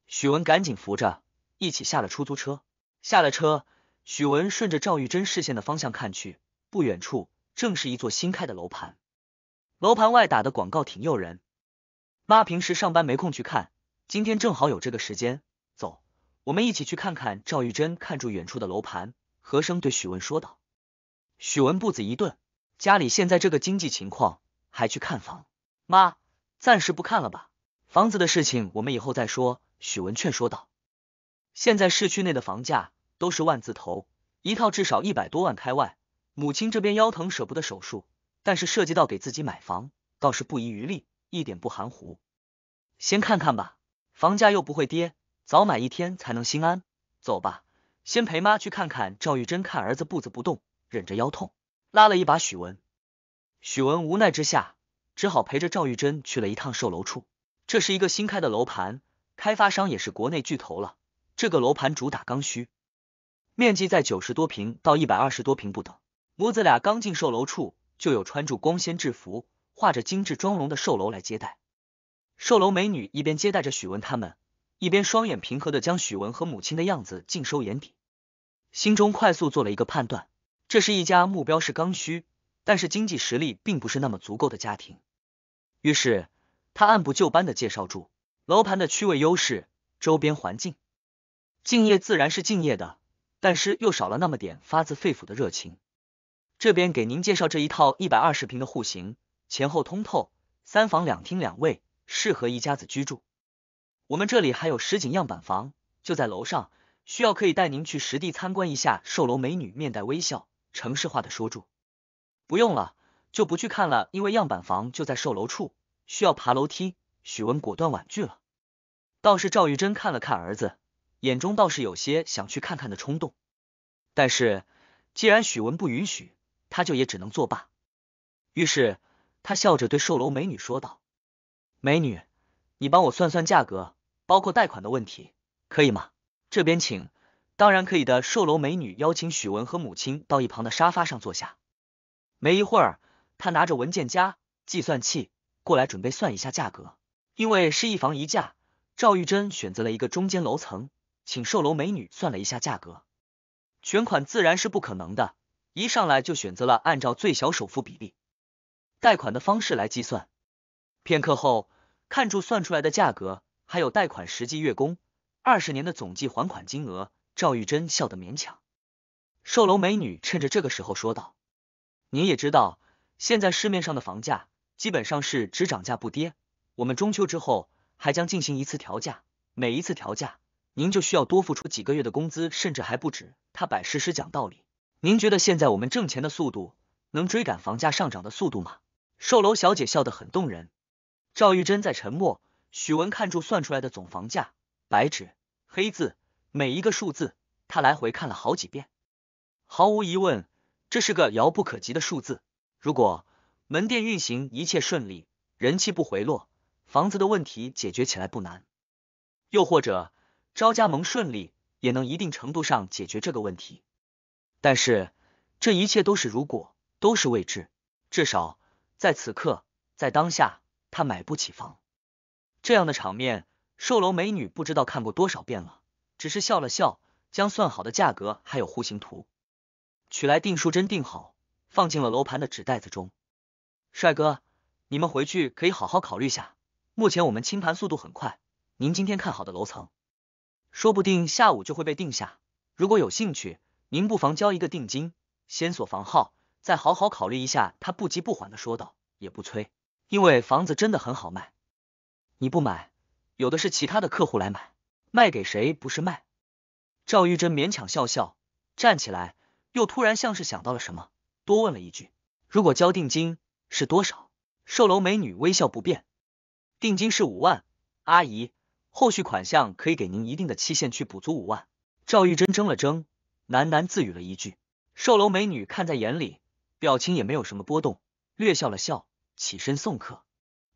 许文赶紧扶着，一起下了出租车。下了车，许文顺着赵玉珍视线的方向看去，不远处正是一座新开的楼盘。楼盘外打的广告挺诱人，妈平时上班没空去看，今天正好有这个时间，走，我们一起去看看。赵玉珍看住远处的楼盘，和声对许文说道。许文步子一顿，家里现在这个经济情况，还去看房？妈，暂时不看了吧，房子的事情我们以后再说。许文劝说道。现在市区内的房价都是万字头，一套至少一百多万开外，母亲这边腰疼，舍不得手术。但是涉及到给自己买房，倒是不遗余力，一点不含糊。先看看吧，房价又不会跌，早买一天才能心安。走吧，先陪妈去看看。赵玉珍看儿子步子不动，忍着腰痛拉了一把许文。许文无奈之下，只好陪着赵玉珍去了一趟售楼处。这是一个新开的楼盘，开发商也是国内巨头了。这个楼盘主打刚需，面积在九十多平到一百二十多平不等。母子俩刚进售楼处。就有穿着光鲜制服、画着精致妆容的售楼来接待。售楼美女一边接待着许文他们，一边双眼平和的将许文和母亲的样子尽收眼底，心中快速做了一个判断：这是一家目标是刚需，但是经济实力并不是那么足够的家庭。于是，他按部就班的介绍住楼盘的区位优势、周边环境。敬业自然是敬业的，但是又少了那么点发自肺腑的热情。这边给您介绍这一套一百二十平的户型，前后通透，三房两厅两卫，适合一家子居住。我们这里还有实景样板房，就在楼上，需要可以带您去实地参观一下。售楼美女面带微笑，城市化的说住。不用了，就不去看了，因为样板房就在售楼处，需要爬楼梯。许文果断婉拒了。倒是赵玉珍看了看儿子，眼中倒是有些想去看看的冲动，但是既然许文不允许。他就也只能作罢，于是他笑着对售楼美女说道：“美女，你帮我算算价格，包括贷款的问题，可以吗？这边请，当然可以的。”售楼美女邀请许文和母亲到一旁的沙发上坐下。没一会儿，他拿着文件夹、计算器过来准备算一下价格。因为是一房一价，赵玉珍选择了一个中间楼层，请售楼美女算了一下价格。全款自然是不可能的。一上来就选择了按照最小首付比例贷款的方式来计算。片刻后，看住算出来的价格，还有贷款实际月供、二十年的总计还款金额，赵玉珍笑得勉强。售楼美女趁着这个时候说道：“您也知道，现在市面上的房价基本上是只涨价不跌。我们中秋之后还将进行一次调价，每一次调价，您就需要多付出几个月的工资，甚至还不止。”他摆事实讲道理。您觉得现在我们挣钱的速度能追赶房价上涨的速度吗？售楼小姐笑得很动人。赵玉珍在沉默。许文看住算出来的总房价，白纸黑字，每一个数字，他来回看了好几遍。毫无疑问，这是个遥不可及的数字。如果门店运行一切顺利，人气不回落，房子的问题解决起来不难。又或者招加盟顺利，也能一定程度上解决这个问题。但是这一切都是如果，都是未知。至少在此刻，在当下，他买不起房。这样的场面，售楼美女不知道看过多少遍了，只是笑了笑，将算好的价格还有户型图取来订书针订好，放进了楼盘的纸袋子中。帅哥，你们回去可以好好考虑下。目前我们清盘速度很快，您今天看好的楼层，说不定下午就会被定下。如果有兴趣。您不妨交一个定金，先锁房号，再好好考虑一下。他不急不缓的说道，也不催，因为房子真的很好卖。你不买，有的是其他的客户来买，卖给谁不是卖？赵玉珍勉强笑笑，站起来，又突然像是想到了什么，多问了一句：如果交定金是多少？售楼美女微笑不变，定金是五万，阿姨，后续款项可以给您一定的期限去补足五万。赵玉珍怔了怔，喃喃自语了一句，售楼美女看在眼里，表情也没有什么波动，略笑了笑，起身送客。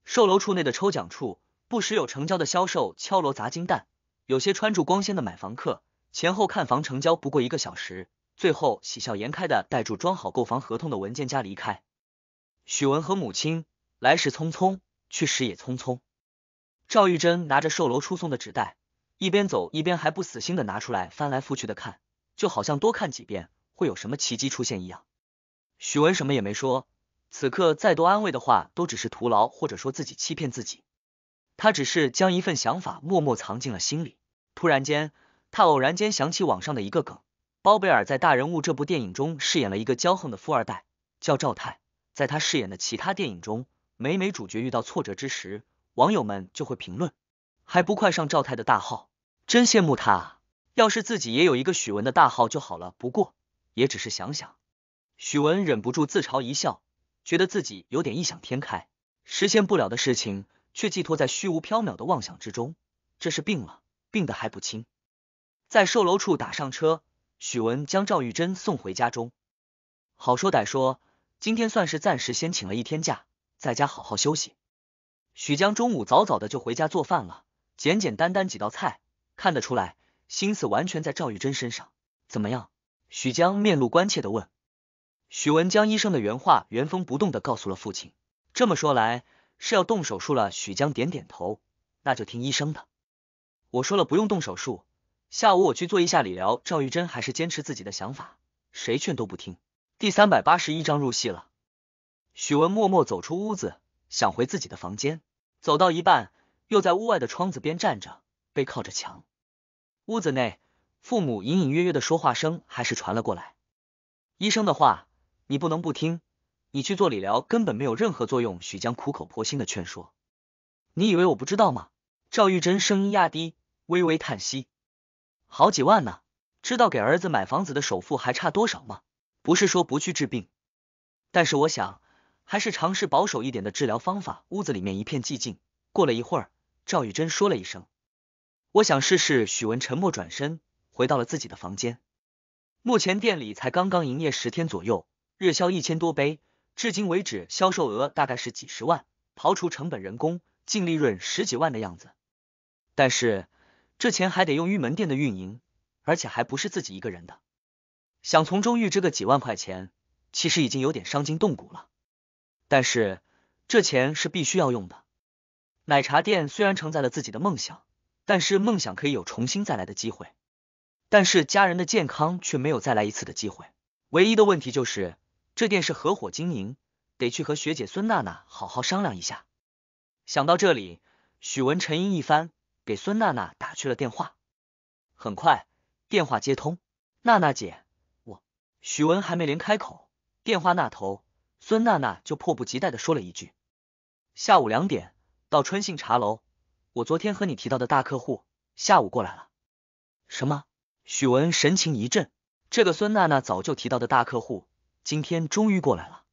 售楼处内的抽奖处，不时有成交的销售敲锣砸金蛋，有些穿着光鲜的买房客，前后看房成交不过一个小时，最后喜笑颜开的带住装好购房合同的文件夹离开。许文和母亲来时匆匆，去时也匆匆。赵玉珍拿着售楼处送的纸袋，一边走一边还不死心的拿出来翻来覆去的看。就好像多看几遍会有什么奇迹出现一样，许文什么也没说。此刻再多安慰的话都只是徒劳，或者说自己欺骗自己。他只是将一份想法默默藏进了心里。突然间，他偶然间想起网上的一个梗：包贝尔在《大人物》这部电影中饰演了一个骄横的富二代，叫赵泰。在他饰演的其他电影中，每每主角遇到挫折之时，网友们就会评论：“还不快上赵泰的大号，真羡慕他。”要是自己也有一个许文的大号就好了。不过，也只是想想。许文忍不住自嘲一笑，觉得自己有点异想天开，实现不了的事情却寄托在虚无缥缈的妄想之中，这是病了，病得还不轻。在售楼处打上车，许文将赵玉珍送回家中。好说歹说，今天算是暂时先请了一天假，在家好好休息。许江中午早早的就回家做饭了，简简单单几道菜，看得出来。心思完全在赵玉珍身上，怎么样？许江面露关切的问。许文将医生的原话原封不动的告诉了父亲。这么说来是要动手术了。许江点点头，那就听医生的。我说了不用动手术，下午我去做一下理疗。赵玉珍还是坚持自己的想法，谁劝都不听。第三百八十一章入戏了。许文默默走出屋子，想回自己的房间，走到一半，又在屋外的窗子边站着，背靠着墙。屋子内，父母隐隐约约的说话声还是传了过来。医生的话，你不能不听。你去做理疗根本没有任何作用。许江苦口婆心的劝说。你以为我不知道吗？赵玉珍声音压低，微微叹息。好几万呢，知道给儿子买房子的首付还差多少吗？不是说不去治病，但是我想还是尝试保守一点的治疗方法。屋子里面一片寂静。过了一会儿，赵玉珍说了一声。我想试试。许文沉默，转身回到了自己的房间。目前店里才刚刚营业十天左右，日销一千多杯，至今为止销售额大概是几十万，刨除成本、人工，净利润十几万的样子。但是这钱还得用于门店的运营，而且还不是自己一个人的。想从中预支个几万块钱，其实已经有点伤筋动骨了。但是这钱是必须要用的。奶茶店虽然承载了自己的梦想。但是梦想可以有重新再来的机会，但是家人的健康却没有再来一次的机会。唯一的问题就是这店是合伙经营，得去和学姐孙娜娜好好商量一下。想到这里，许文沉吟一番，给孙娜娜打去了电话。很快电话接通，娜娜姐，我许文还没连开口，电话那头孙娜娜就迫不及待的说了一句：“下午两点到春信茶楼。”我昨天和你提到的大客户下午过来了。什么？许文神情一震，这个孙娜娜早就提到的大客户今天终于过来了。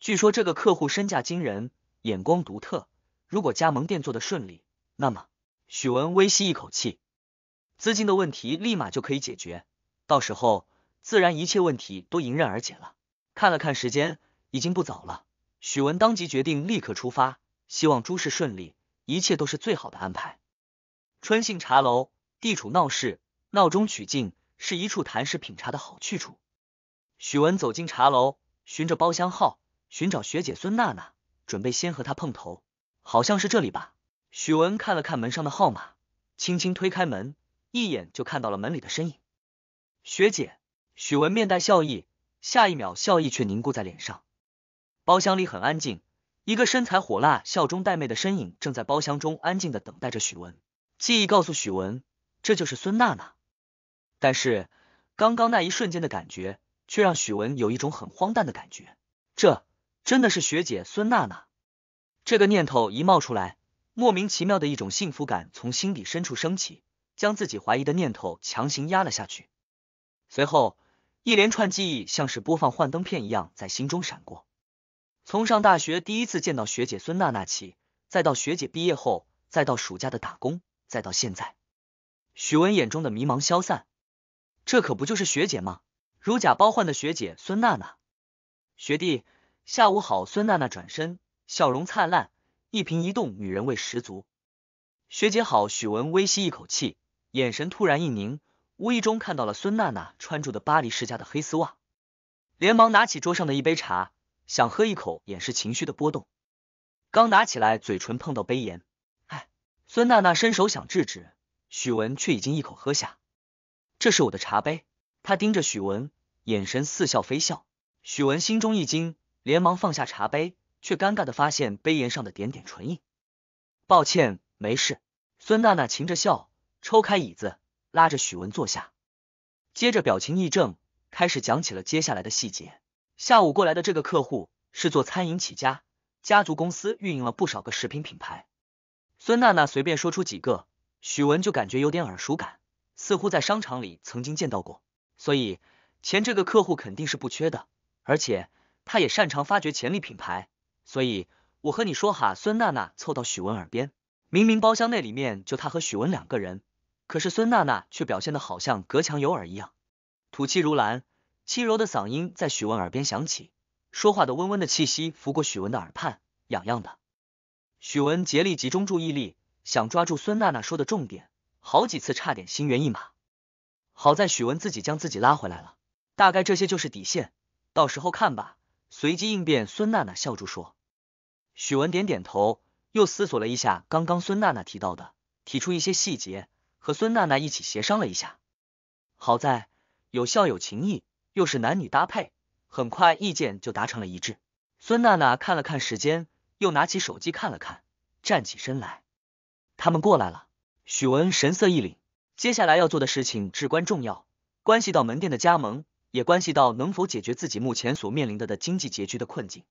据说这个客户身价惊人，眼光独特。如果加盟店做的顺利，那么许文微吸一口气，资金的问题立马就可以解决，到时候自然一切问题都迎刃而解了。看了看时间，已经不早了，许文当即决定立刻出发，希望诸事顺利。一切都是最好的安排。春信茶楼地处闹市，闹中取静，是一处谈事品茶的好去处。许文走进茶楼，寻着包厢号，寻找学姐孙娜娜，准备先和她碰头。好像是这里吧？许文看了看门上的号码，轻轻推开门，一眼就看到了门里的身影。学姐，许文面带笑意，下一秒笑意却凝固在脸上。包厢里很安静。一个身材火辣、笑中带媚的身影正在包厢中安静的等待着许文。记忆告诉许文，这就是孙娜娜。但是，刚刚那一瞬间的感觉却让许文有一种很荒诞的感觉。这真的是学姐孙娜娜？这个念头一冒出来，莫名其妙的一种幸福感从心底深处升起，将自己怀疑的念头强行压了下去。随后，一连串记忆像是播放幻灯片一样在心中闪过。从上大学第一次见到学姐孙娜娜起，再到学姐毕业后，再到暑假的打工，再到现在，许文眼中的迷茫消散。这可不就是学姐吗？如假包换的学姐孙娜娜。学弟下午好，孙娜娜转身，笑容灿烂，一颦一动，女人味十足。学姐好，许文微吸一口气，眼神突然一凝，无意中看到了孙娜娜穿着的巴黎世家的黑丝袜，连忙拿起桌上的一杯茶。想喝一口掩饰情绪的波动，刚拿起来，嘴唇碰到杯沿，哎，孙娜娜伸手想制止，许文却已经一口喝下。这是我的茶杯，她盯着许文，眼神似笑非笑。许文心中一惊，连忙放下茶杯，却尴尬的发现杯沿上的点点唇印。抱歉，没事。孙娜娜噙着笑，抽开椅子，拉着许文坐下，接着表情一正，开始讲起了接下来的细节。下午过来的这个客户是做餐饮起家，家族公司运营了不少个食品品牌。孙娜娜随便说出几个，许文就感觉有点耳熟感，似乎在商场里曾经见到过。所以，钱这个客户肯定是不缺的，而且他也擅长发掘潜力品牌。所以，我和你说哈，孙娜娜凑到许文耳边，明明包厢内里面就他和许文两个人，可是孙娜娜却表现的好像隔墙有耳一样，吐气如兰。轻柔的嗓音在许文耳边响起，说话的温温的气息拂过许文的耳畔，痒痒的。许文竭力集中注意力，想抓住孙娜娜说的重点，好几次差点心猿意马。好在许文自己将自己拉回来了。大概这些就是底线，到时候看吧，随机应变。孙娜娜笑住说：“许文点点头，又思索了一下刚刚孙娜娜提到的，提出一些细节，和孙娜娜一起协商了一下。好在有笑有情谊。”又是男女搭配，很快意见就达成了一致。孙娜娜看了看时间，又拿起手机看了看，站起身来。他们过来了。许文神色一凛，接下来要做的事情至关重要，关系到门店的加盟，也关系到能否解决自己目前所面临的的经济拮据的困境。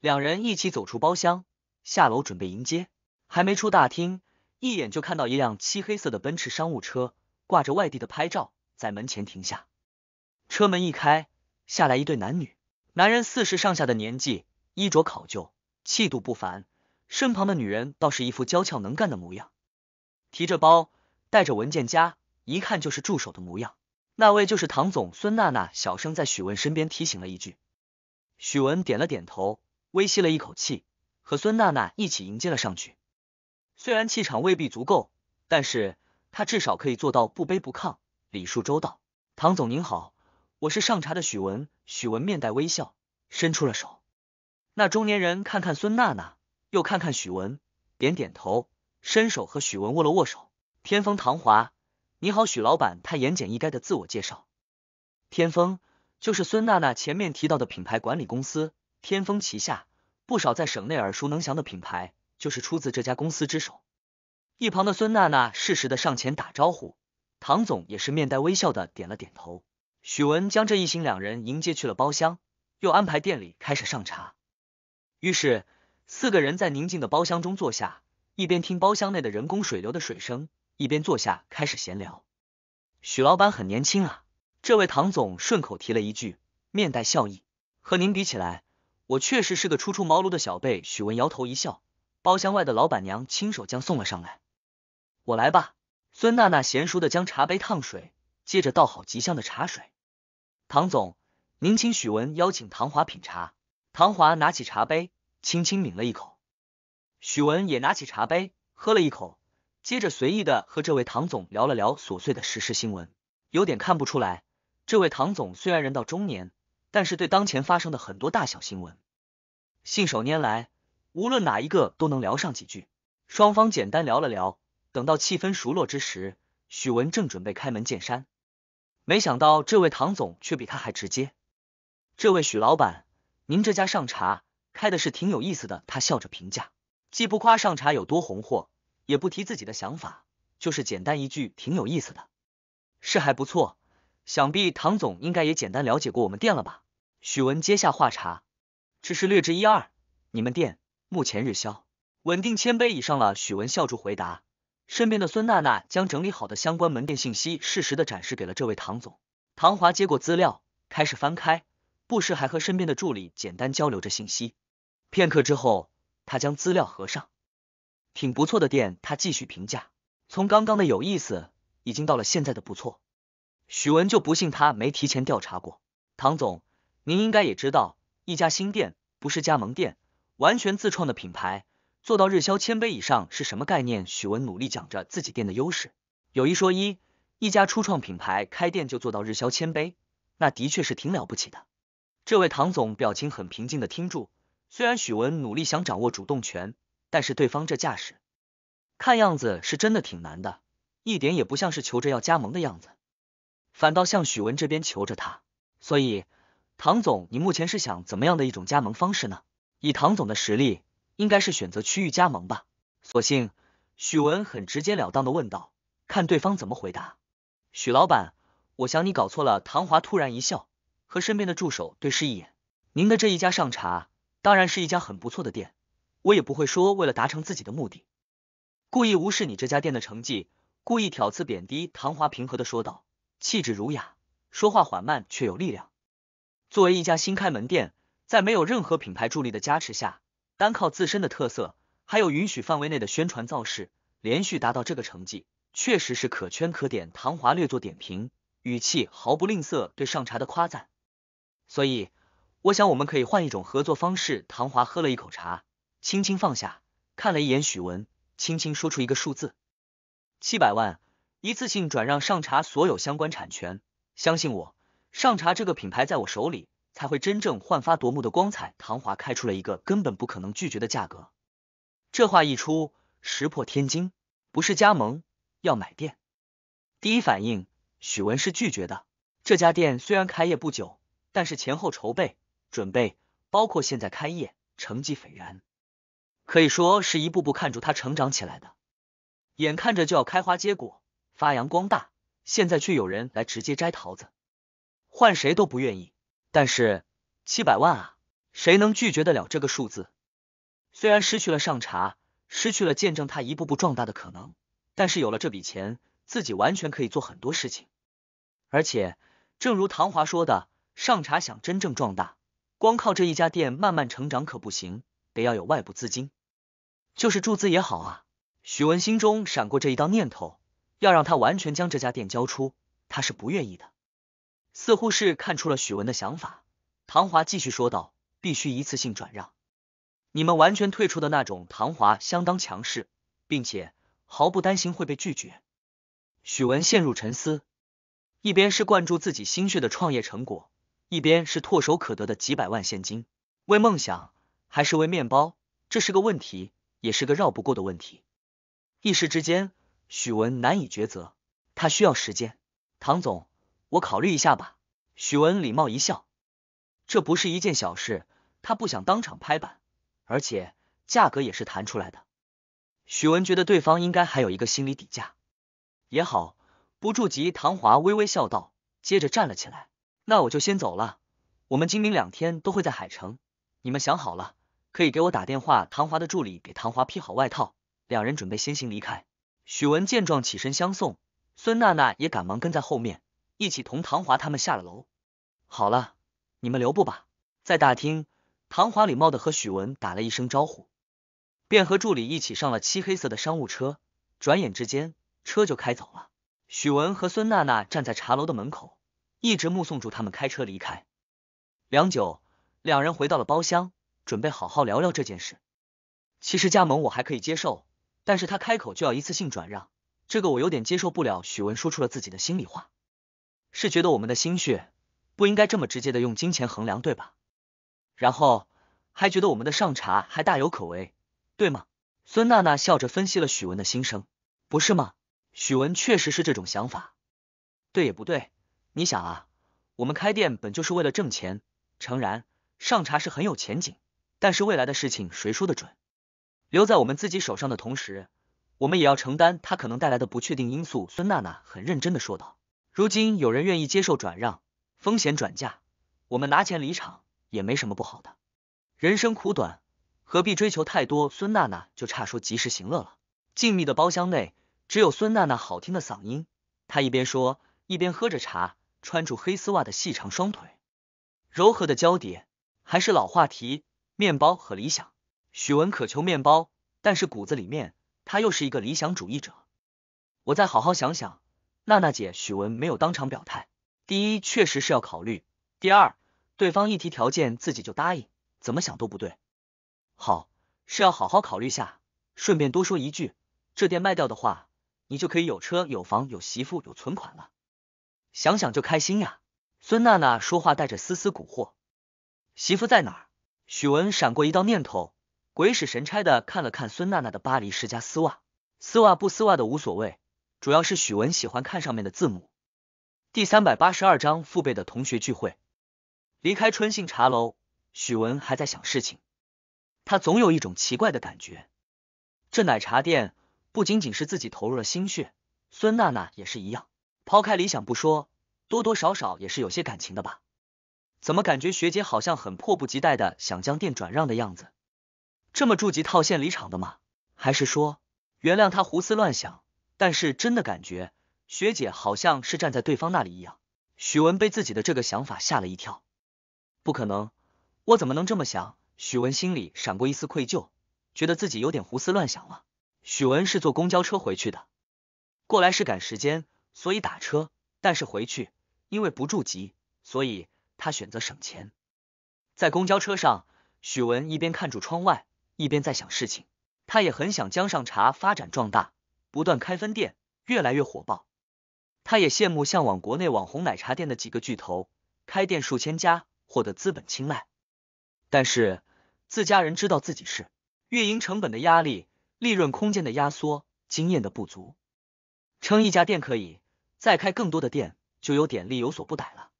两人一起走出包厢，下楼准备迎接。还没出大厅，一眼就看到一辆漆黑色的奔驰商务车，挂着外地的牌照，在门前停下。车门一开，下来一对男女，男人四十上下的年纪，衣着考究，气度不凡。身旁的女人倒是一副娇俏能干的模样，提着包，带着文件夹，一看就是助手的模样。那位就是唐总，孙娜娜小声在许文身边提醒了一句，许文点了点头，微吸了一口气，和孙娜娜一起迎接了上去。虽然气场未必足够，但是他至少可以做到不卑不亢，礼数周到。唐总您好。我是上茶的许文，许文面带微笑，伸出了手。那中年人看看孙娜娜，又看看许文，点点头，伸手和许文握了握手。天风唐华，你好，许老板。他言简意赅的自我介绍。天风就是孙娜娜前面提到的品牌管理公司，天风旗下不少在省内耳熟能详的品牌就是出自这家公司之手。一旁的孙娜娜适时的上前打招呼，唐总也是面带微笑的点了点头。许文将这一行两人迎接去了包厢，又安排店里开始上茶。于是四个人在宁静的包厢中坐下，一边听包厢内的人工水流的水声，一边坐下开始闲聊。许老板很年轻啊，这位唐总顺口提了一句，面带笑意。和您比起来，我确实是个初出茅庐的小辈。许文摇头一笑。包厢外的老板娘亲手将送了上来。我来吧，孙娜娜娴熟的将茶杯烫水，接着倒好吉祥的茶水。唐总，您请。许文邀请唐华品茶。唐华拿起茶杯，轻轻抿了一口。许文也拿起茶杯，喝了一口，接着随意的和这位唐总聊了聊琐碎的时事新闻。有点看不出来，这位唐总虽然人到中年，但是对当前发生的很多大小新闻信手拈来，无论哪一个都能聊上几句。双方简单聊了聊，等到气氛熟络之时，许文正准备开门见山。没想到这位唐总却比他还直接。这位许老板，您这家上茶开的是挺有意思的。他笑着评价，既不夸上茶有多红火，也不提自己的想法，就是简单一句挺有意思的。是还不错，想必唐总应该也简单了解过我们店了吧？许文接下话茬，只是略知一二。你们店目前日销稳定千杯以上了。许文笑着回答。身边的孙娜娜将整理好的相关门店信息适时的展示给了这位唐总。唐华接过资料，开始翻开，不时还和身边的助理简单交流着信息。片刻之后，他将资料合上，挺不错的店，他继续评价。从刚刚的有意思，已经到了现在的不错。许文就不信他没提前调查过。唐总，您应该也知道，一家新店不是加盟店，完全自创的品牌。做到日销千杯以上是什么概念？许文努力讲着自己店的优势。有一说一，一家初创品牌开店就做到日销千杯，那的确是挺了不起的。这位唐总表情很平静的听住，虽然许文努力想掌握主动权，但是对方这架势，看样子是真的挺难的，一点也不像是求着要加盟的样子，反倒向许文这边求着他。所以，唐总，你目前是想怎么样的一种加盟方式呢？以唐总的实力。应该是选择区域加盟吧。索性，许文很直截了当的问道：“看对方怎么回答。”许老板，我想你搞错了。”唐华突然一笑，和身边的助手对视一眼。“您的这一家上茶，当然是一家很不错的店，我也不会说为了达成自己的目的，故意无视你这家店的成绩，故意挑刺贬低。”唐华平和的说道，气质儒雅，说话缓慢却有力量。作为一家新开门店，在没有任何品牌助力的加持下。单靠自身的特色，还有允许范围内的宣传造势，连续达到这个成绩，确实是可圈可点。唐华略作点评，语气毫不吝啬对上茶的夸赞。所以，我想我们可以换一种合作方式。唐华喝了一口茶，轻轻放下，看了一眼许文，轻轻说出一个数字：七百万，一次性转让上茶所有相关产权。相信我，上茶这个品牌在我手里。才会真正焕发夺目的光彩。唐华开出了一个根本不可能拒绝的价格，这话一出，石破天惊。不是加盟，要买店。第一反应，许文是拒绝的。这家店虽然开业不久，但是前后筹备、准备，包括现在开业，成绩斐然，可以说是一步步看着他成长起来的。眼看着就要开花结果，发扬光大，现在却有人来直接摘桃子，换谁都不愿意。但是七百万啊，谁能拒绝得了这个数字？虽然失去了上茶，失去了见证他一步步壮大的可能，但是有了这笔钱，自己完全可以做很多事情。而且，正如唐华说的，上茶想真正壮大，光靠这一家店慢慢成长可不行，得要有外部资金，就是注资也好啊。许文心中闪过这一道念头，要让他完全将这家店交出，他是不愿意的。似乎是看出了许文的想法，唐华继续说道：“必须一次性转让，你们完全退出的那种。”唐华相当强势，并且毫不担心会被拒绝。许文陷入沉思，一边是灌注自己心血的创业成果，一边是唾手可得的几百万现金，为梦想还是为面包，这是个问题，也是个绕不过的问题。一时之间，许文难以抉择。他需要时间，唐总。我考虑一下吧。许文礼貌一笑，这不是一件小事，他不想当场拍板，而且价格也是谈出来的。许文觉得对方应该还有一个心理底价，也好不住急。唐华微微笑道，接着站了起来：“那我就先走了，我们今明两天都会在海城，你们想好了可以给我打电话。”唐华的助理给唐华披好外套，两人准备先行离开。许文见状起身相送，孙娜娜也赶忙跟在后面。一起同唐华他们下了楼。好了，你们留步吧。在大厅，唐华礼貌的和许文打了一声招呼，便和助理一起上了漆黑色的商务车。转眼之间，车就开走了。许文和孙娜娜站在茶楼的门口，一直目送住他们开车离开。良久，两人回到了包厢，准备好好聊聊这件事。其实加盟我还可以接受，但是他开口就要一次性转让，这个我有点接受不了。许文说出了自己的心里话。是觉得我们的心血不应该这么直接的用金钱衡量，对吧？然后还觉得我们的上茶还大有可为，对吗？孙娜娜笑着分析了许文的心声，不是吗？许文确实是这种想法，对也不对。你想啊，我们开店本就是为了挣钱。诚然，上茶是很有前景，但是未来的事情谁说的准？留在我们自己手上的同时，我们也要承担它可能带来的不确定因素。孙娜娜很认真的说道。如今有人愿意接受转让，风险转嫁，我们拿钱离场也没什么不好的。人生苦短，何必追求太多？孙娜娜就差说及时行乐了。静谧的包厢内，只有孙娜娜好听的嗓音。她一边说，一边喝着茶，穿着黑丝袜的细长双腿，柔和的交叠。还是老话题，面包和理想。许文渴求面包，但是骨子里面，他又是一个理想主义者。我再好好想想。娜娜姐，许文没有当场表态。第一，确实是要考虑；第二，对方一提条件，自己就答应，怎么想都不对。好，是要好好考虑下。顺便多说一句，这店卖掉的话，你就可以有车、有房、有媳妇、有存款了，想想就开心呀。孙娜娜说话带着丝丝蛊惑。媳妇在哪儿？许文闪过一道念头，鬼使神差的看了看孙娜娜的巴黎世家丝袜，丝袜不丝袜的无所谓。主要是许文喜欢看上面的字母。第三百八十二章父辈的同学聚会。离开春信茶楼，许文还在想事情。他总有一种奇怪的感觉，这奶茶店不仅仅是自己投入了心血，孙娜娜也是一样。抛开理想不说，多多少少也是有些感情的吧？怎么感觉学姐好像很迫不及待的想将店转让的样子？这么住级套现离场的吗？还是说原谅他胡思乱想？但是真的感觉，学姐好像是站在对方那里一样。许文被自己的这个想法吓了一跳，不可能，我怎么能这么想？许文心里闪过一丝愧疚，觉得自己有点胡思乱想了。许文是坐公交车回去的，过来是赶时间，所以打车；但是回去因为不住急，所以他选择省钱。在公交车上，许文一边看住窗外，一边在想事情。他也很想江上茶发展壮大。不断开分店，越来越火爆。他也羡慕向往国内网红奶茶店的几个巨头，开店数千家，获得资本青睐。但是自家人知道自己是运营成本的压力、利润空间的压缩、经验的不足，撑一家店可以，再开更多的店就有点力有所不逮了。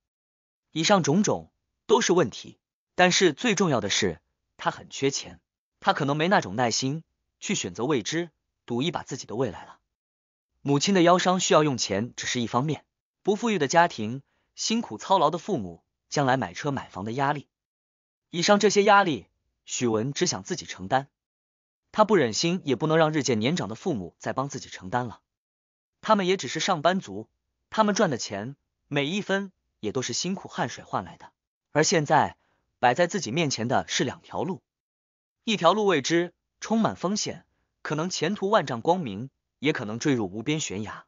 以上种种都是问题，但是最重要的是，他很缺钱，他可能没那种耐心去选择未知。赌一把自己的未来了。母亲的腰伤需要用钱，只是一方面。不富裕的家庭，辛苦操劳的父母，将来买车买房的压力，以上这些压力，许文只想自己承担。他不忍心，也不能让日渐年长的父母再帮自己承担了。他们也只是上班族，他们赚的钱每一分也都是辛苦汗水换来的。而现在摆在自己面前的是两条路，一条路未知，充满风险。可能前途万丈光明，也可能坠入无边悬崖。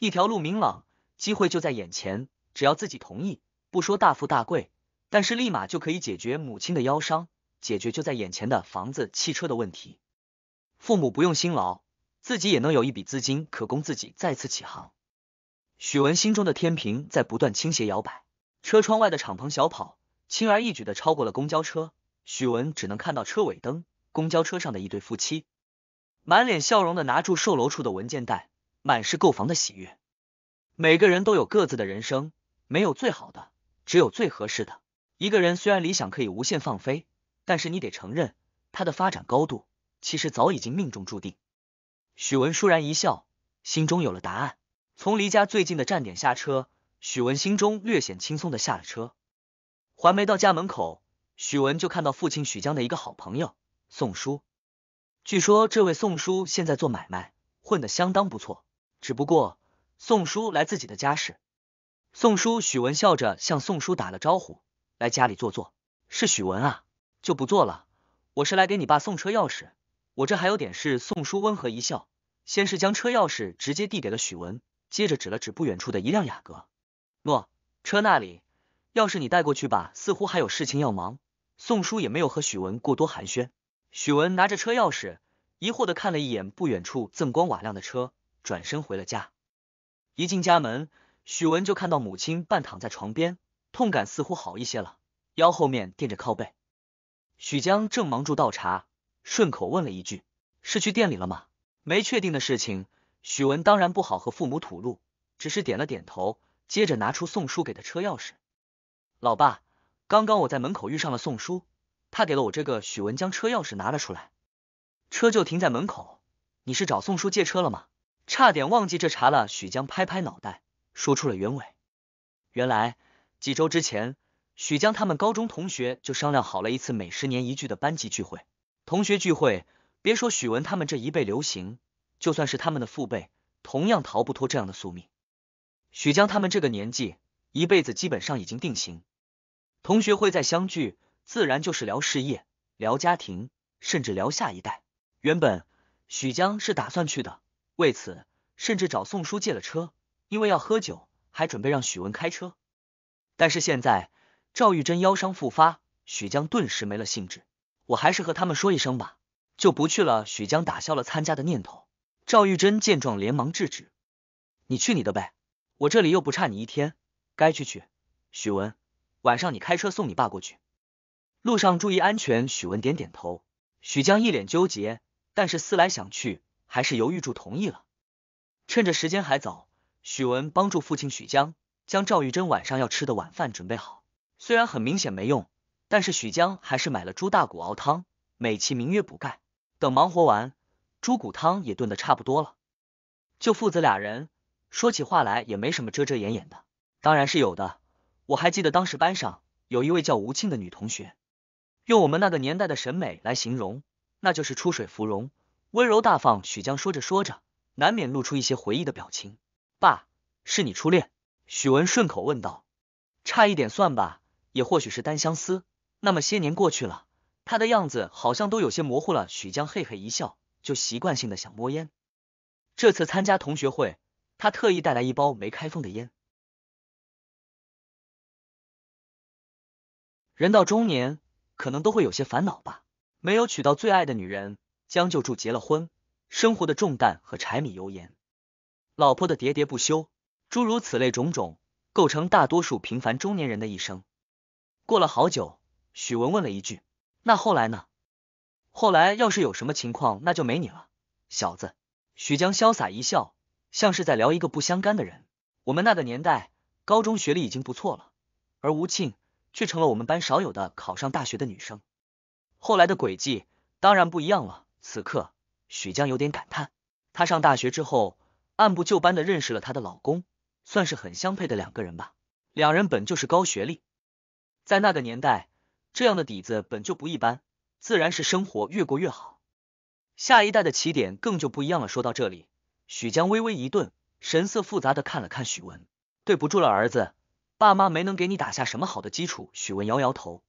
一条路明朗，机会就在眼前，只要自己同意，不说大富大贵，但是立马就可以解决母亲的腰伤，解决就在眼前的房子、汽车的问题。父母不用辛劳，自己也能有一笔资金可供自己再次起航。许文心中的天平在不断倾斜摇摆。车窗外的敞篷小跑轻而易举的超过了公交车，许文只能看到车尾灯。公交车上的一对夫妻。满脸笑容的拿住售楼处的文件袋，满是购房的喜悦。每个人都有各自的人生，没有最好的，只有最合适的。一个人虽然理想可以无限放飞，但是你得承认，他的发展高度其实早已经命中注定。许文倏然一笑，心中有了答案。从离家最近的站点下车，许文心中略显轻松的下了车。还没到家门口，许文就看到父亲许江的一个好朋友宋叔。据说这位宋叔现在做买卖混得相当不错。只不过宋叔来自己的家事。宋叔许文笑着向宋叔打了招呼，来家里坐坐。是许文啊，就不坐了。我是来给你爸送车钥匙，我这还有点事。宋叔温和一笑，先是将车钥匙直接递给了许文，接着指了指不远处的一辆雅阁。诺，车那里。钥匙你带过去吧，似乎还有事情要忙。宋叔也没有和许文过多寒暄。许文拿着车钥匙，疑惑的看了一眼不远处锃光瓦亮的车，转身回了家。一进家门，许文就看到母亲半躺在床边，痛感似乎好一些了，腰后面垫着靠背。许江正忙住倒茶，顺口问了一句：“是去店里了吗？”没确定的事情，许文当然不好和父母吐露，只是点了点头，接着拿出宋叔给的车钥匙。老爸，刚刚我在门口遇上了宋叔。他给了我这个，许文将车钥匙拿了出来，车就停在门口。你是找宋叔借车了吗？差点忘记这茬了。许江拍拍脑袋，说出了原委。原来几周之前，许江他们高中同学就商量好了一次每十年一聚的班级聚会。同学聚会，别说许文他们这一辈流行，就算是他们的父辈，同样逃不脱这样的宿命。许江他们这个年纪，一辈子基本上已经定型，同学会在相聚。自然就是聊事业、聊家庭，甚至聊下一代。原本许江是打算去的，为此甚至找宋叔借了车，因为要喝酒，还准备让许文开车。但是现在赵玉珍腰伤复发，许江顿时没了兴致。我还是和他们说一声吧，就不去了。许江打消了参加的念头。赵玉珍见状，连忙制止：“你去你的呗，我这里又不差你一天。该去去。许文，晚上你开车送你爸过去。”路上注意安全，许文点点头。许江一脸纠结，但是思来想去，还是犹豫住同意了。趁着时间还早，许文帮助父亲许江将赵玉珍晚上要吃的晚饭准备好。虽然很明显没用，但是许江还是买了猪大骨熬汤，美其名曰补钙。等忙活完，猪骨汤也炖得差不多了，就父子俩人说起话来也没什么遮遮掩掩的。当然是有的，我还记得当时班上有一位叫吴庆的女同学。用我们那个年代的审美来形容，那就是出水芙蓉，温柔大方。许江说着说着，难免露出一些回忆的表情。爸，是你初恋？许文顺口问道。差一点算吧，也或许是单相思。那么些年过去了，他的样子好像都有些模糊了。许江嘿嘿一笑，就习惯性的想摸烟。这次参加同学会，他特意带来一包没开封的烟。人到中年。可能都会有些烦恼吧，没有娶到最爱的女人，将就住结了婚，生活的重担和柴米油盐，老婆的喋喋不休，诸如此类种种，构成大多数平凡中年人的一生。过了好久，许文问了一句：“那后来呢？”“后来要是有什么情况，那就没你了，小子。”许江潇洒一笑，像是在聊一个不相干的人。我们那个年代，高中学历已经不错了，而吴庆。却成了我们班少有的考上大学的女生。后来的轨迹当然不一样了。此刻，许江有点感叹，她上大学之后，按部就班的认识了她的老公，算是很相配的两个人吧。两人本就是高学历，在那个年代，这样的底子本就不一般，自然是生活越过越好。下一代的起点更就不一样了。说到这里，许江微微一顿，神色复杂的看了看许文，对不住了，儿子。爸妈没能给你打下什么好的基础，许文摇摇头。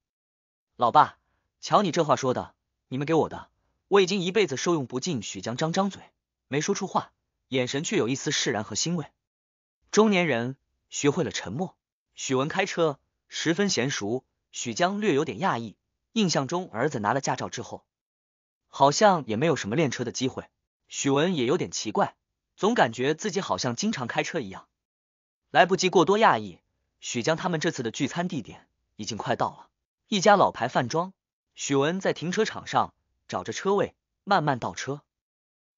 老爸，瞧你这话说的，你们给我的，我已经一辈子受用不尽。许江张张嘴，没说出话，眼神却有一丝释然和欣慰。中年人学会了沉默。许文开车十分娴熟，许江略有点讶异，印象中儿子拿了驾照之后，好像也没有什么练车的机会。许文也有点奇怪，总感觉自己好像经常开车一样，来不及过多讶异。许江他们这次的聚餐地点已经快到了，一家老牌饭庄。许文在停车场上找着车位，慢慢倒车，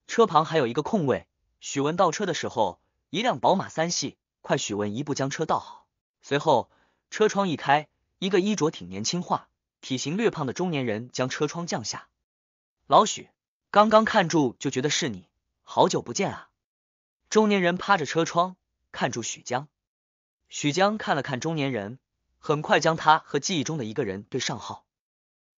车旁还有一个空位。许文倒车的时候，一辆宝马三系快许文一步将车倒好，随后车窗一开，一个衣着挺年轻化、体型略胖的中年人将车窗降下。老许，刚刚看住就觉得是你，好久不见啊！中年人趴着车窗看住许江。许江看了看中年人，很快将他和记忆中的一个人对上号。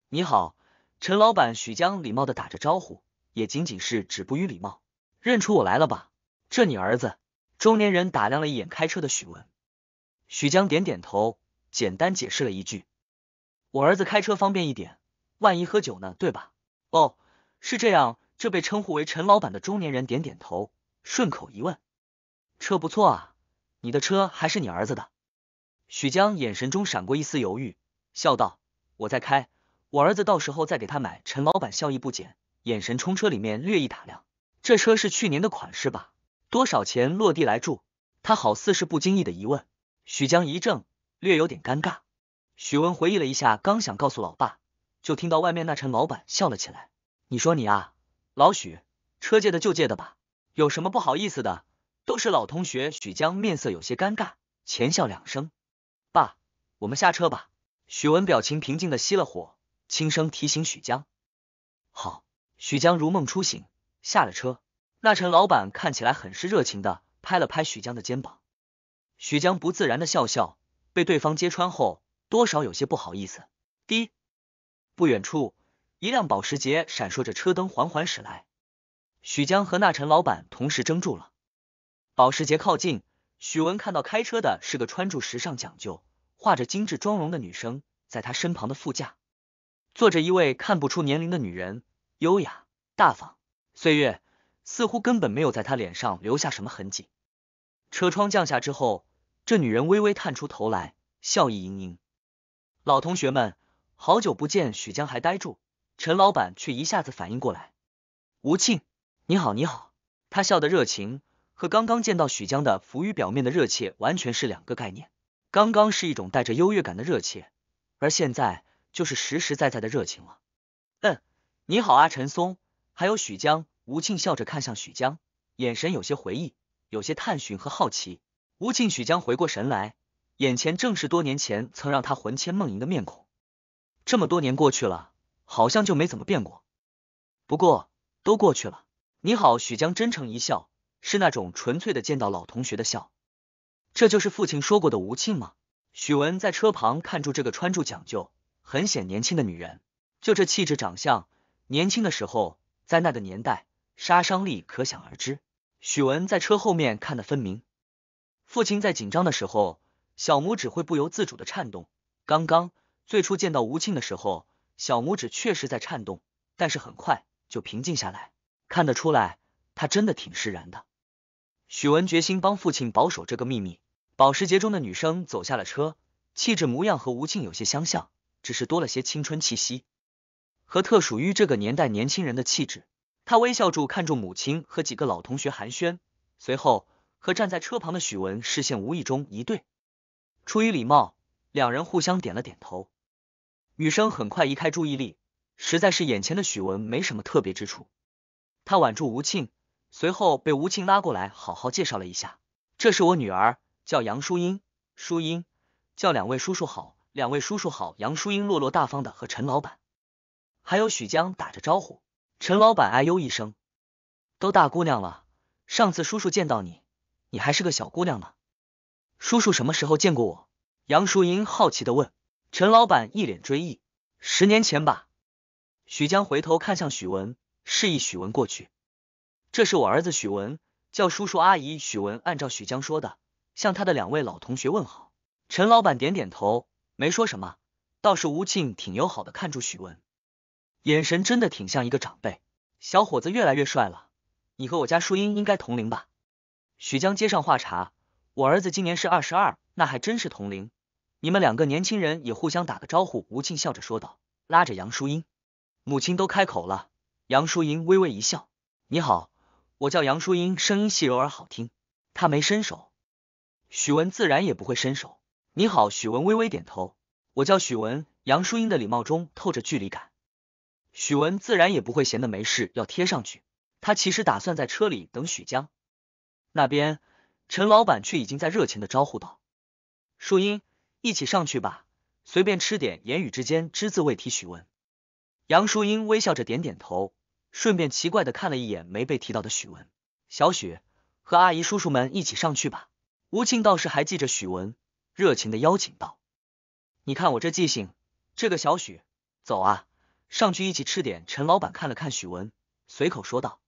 你好，陈老板。许江礼貌的打着招呼，也仅仅是止步于礼貌。认出我来了吧？这你儿子。中年人打量了一眼开车的许文，许江点点头，简单解释了一句：“我儿子开车方便一点，万一喝酒呢？对吧？”哦，是这样。这被称呼为陈老板的中年人点点头，顺口一问：“车不错啊。”你的车还是你儿子的，许江眼神中闪过一丝犹豫，笑道：“我在开，我儿子到时候再给他买。”陈老板笑意不减，眼神冲车里面略一打量，这车是去年的款式吧？多少钱落地来住？他好似是不经意的疑问。许江一怔，略有点尴尬。许文回忆了一下，刚想告诉老爸，就听到外面那陈老板笑了起来：“你说你啊，老许，车借的就借的吧，有什么不好意思的？”都是老同学，许江面色有些尴尬，浅笑两声。爸，我们下车吧。许文表情平静的熄了火，轻声提醒许江。好，许江如梦初醒，下了车。那陈老板看起来很是热情的拍了拍许江的肩膀。许江不自然的笑笑，被对方揭穿后，多少有些不好意思。滴，不远处，一辆保时捷闪烁着车灯缓缓驶来，许江和那陈老板同时怔住了。保时捷靠近，许文看到开车的是个穿着时尚、讲究、画着精致妆容的女生，在她身旁的副驾坐着一位看不出年龄的女人，优雅大方，岁月似乎根本没有在她脸上留下什么痕迹。车窗降下之后，这女人微微探出头来，笑意盈盈。老同学们，好久不见！许江还呆住，陈老板却一下子反应过来：“吴庆，你好，你好！”他笑得热情。和刚刚见到许江的浮于表面的热切完全是两个概念。刚刚是一种带着优越感的热切，而现在就是实实在在的热情了。嗯，你好啊，陈松，还有许江。吴庆笑着看向许江，眼神有些回忆，有些探寻和好奇。吴庆、许江回过神来，眼前正是多年前曾让他魂牵梦萦的面孔。这么多年过去了，好像就没怎么变过。不过都过去了。你好，许江，真诚一笑。是那种纯粹的见到老同学的笑，这就是父亲说过的吴庆吗？许文在车旁看住这个穿着讲究、很显年轻的女人，就这气质、长相，年轻的时候在那个年代杀伤力可想而知。许文在车后面看得分明，父亲在紧张的时候，小拇指会不由自主的颤动。刚刚最初见到吴庆的时候，小拇指确实在颤动，但是很快就平静下来，看得出来他真的挺释然的。许文决心帮父亲保守这个秘密。保时捷中的女生走下了车，气质模样和吴庆有些相像，只是多了些青春气息和特属于这个年代年轻人的气质。她微笑住，看住母亲和几个老同学寒暄，随后和站在车旁的许文视线无意中一对，出于礼貌，两人互相点了点头。女生很快移开注意力，实在是眼前的许文没什么特别之处。她挽住吴庆。随后被吴庆拉过来，好好介绍了一下，这是我女儿，叫杨淑英，淑英，叫两位叔叔好，两位叔叔好。杨淑英落落大方的和陈老板，还有许江打着招呼。陈老板哎呦一声，都大姑娘了，上次叔叔见到你，你还是个小姑娘呢。叔叔什么时候见过我？杨淑英好奇的问。陈老板一脸追忆，十年前吧。许江回头看向许文，示意许文过去。这是我儿子许文，叫叔叔阿姨。许文按照许江说的，向他的两位老同学问好。陈老板点点头，没说什么，倒是吴庆挺友好的看住许文，眼神真的挺像一个长辈。小伙子越来越帅了，你和我家淑英应该同龄吧？许江接上话茬，我儿子今年是二十二，那还真是同龄。你们两个年轻人也互相打个招呼。吴庆笑着说道，拉着杨淑英，母亲都开口了。杨淑英微微一笑，你好。我叫杨淑英，声音细柔而好听。她没伸手，许文自然也不会伸手。你好，许文微微点头。我叫许文，杨淑英的礼貌中透着距离感。许文自然也不会闲得没事要贴上去。他其实打算在车里等许江。那边，陈老板却已经在热情的招呼道：“淑英，一起上去吧，随便吃点。”言语之间只字未提许文。杨淑英微笑着点点头。顺便奇怪的看了一眼没被提到的许文，小许和阿姨叔叔们一起上去吧。吴庆倒是还记着许文，热情的邀请道：“你看我这记性，这个小许，走啊，上去一起吃点。”陈老板看了看许文，随口说道：“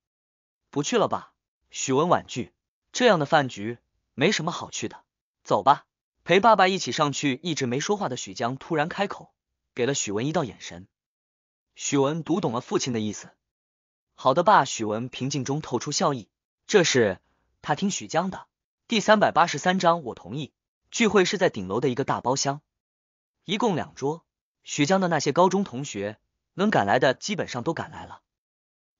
不去了吧？”许文婉拒，这样的饭局没什么好去的。走吧，陪爸爸一起上去。一直没说话的许江突然开口，给了许文一道眼神，许文读懂了父亲的意思。好的，爸。许文平静中透出笑意。这是他听许江的。第三百八十三章，我同意。聚会是在顶楼的一个大包厢，一共两桌。许江的那些高中同学，能赶来的基本上都赶来了。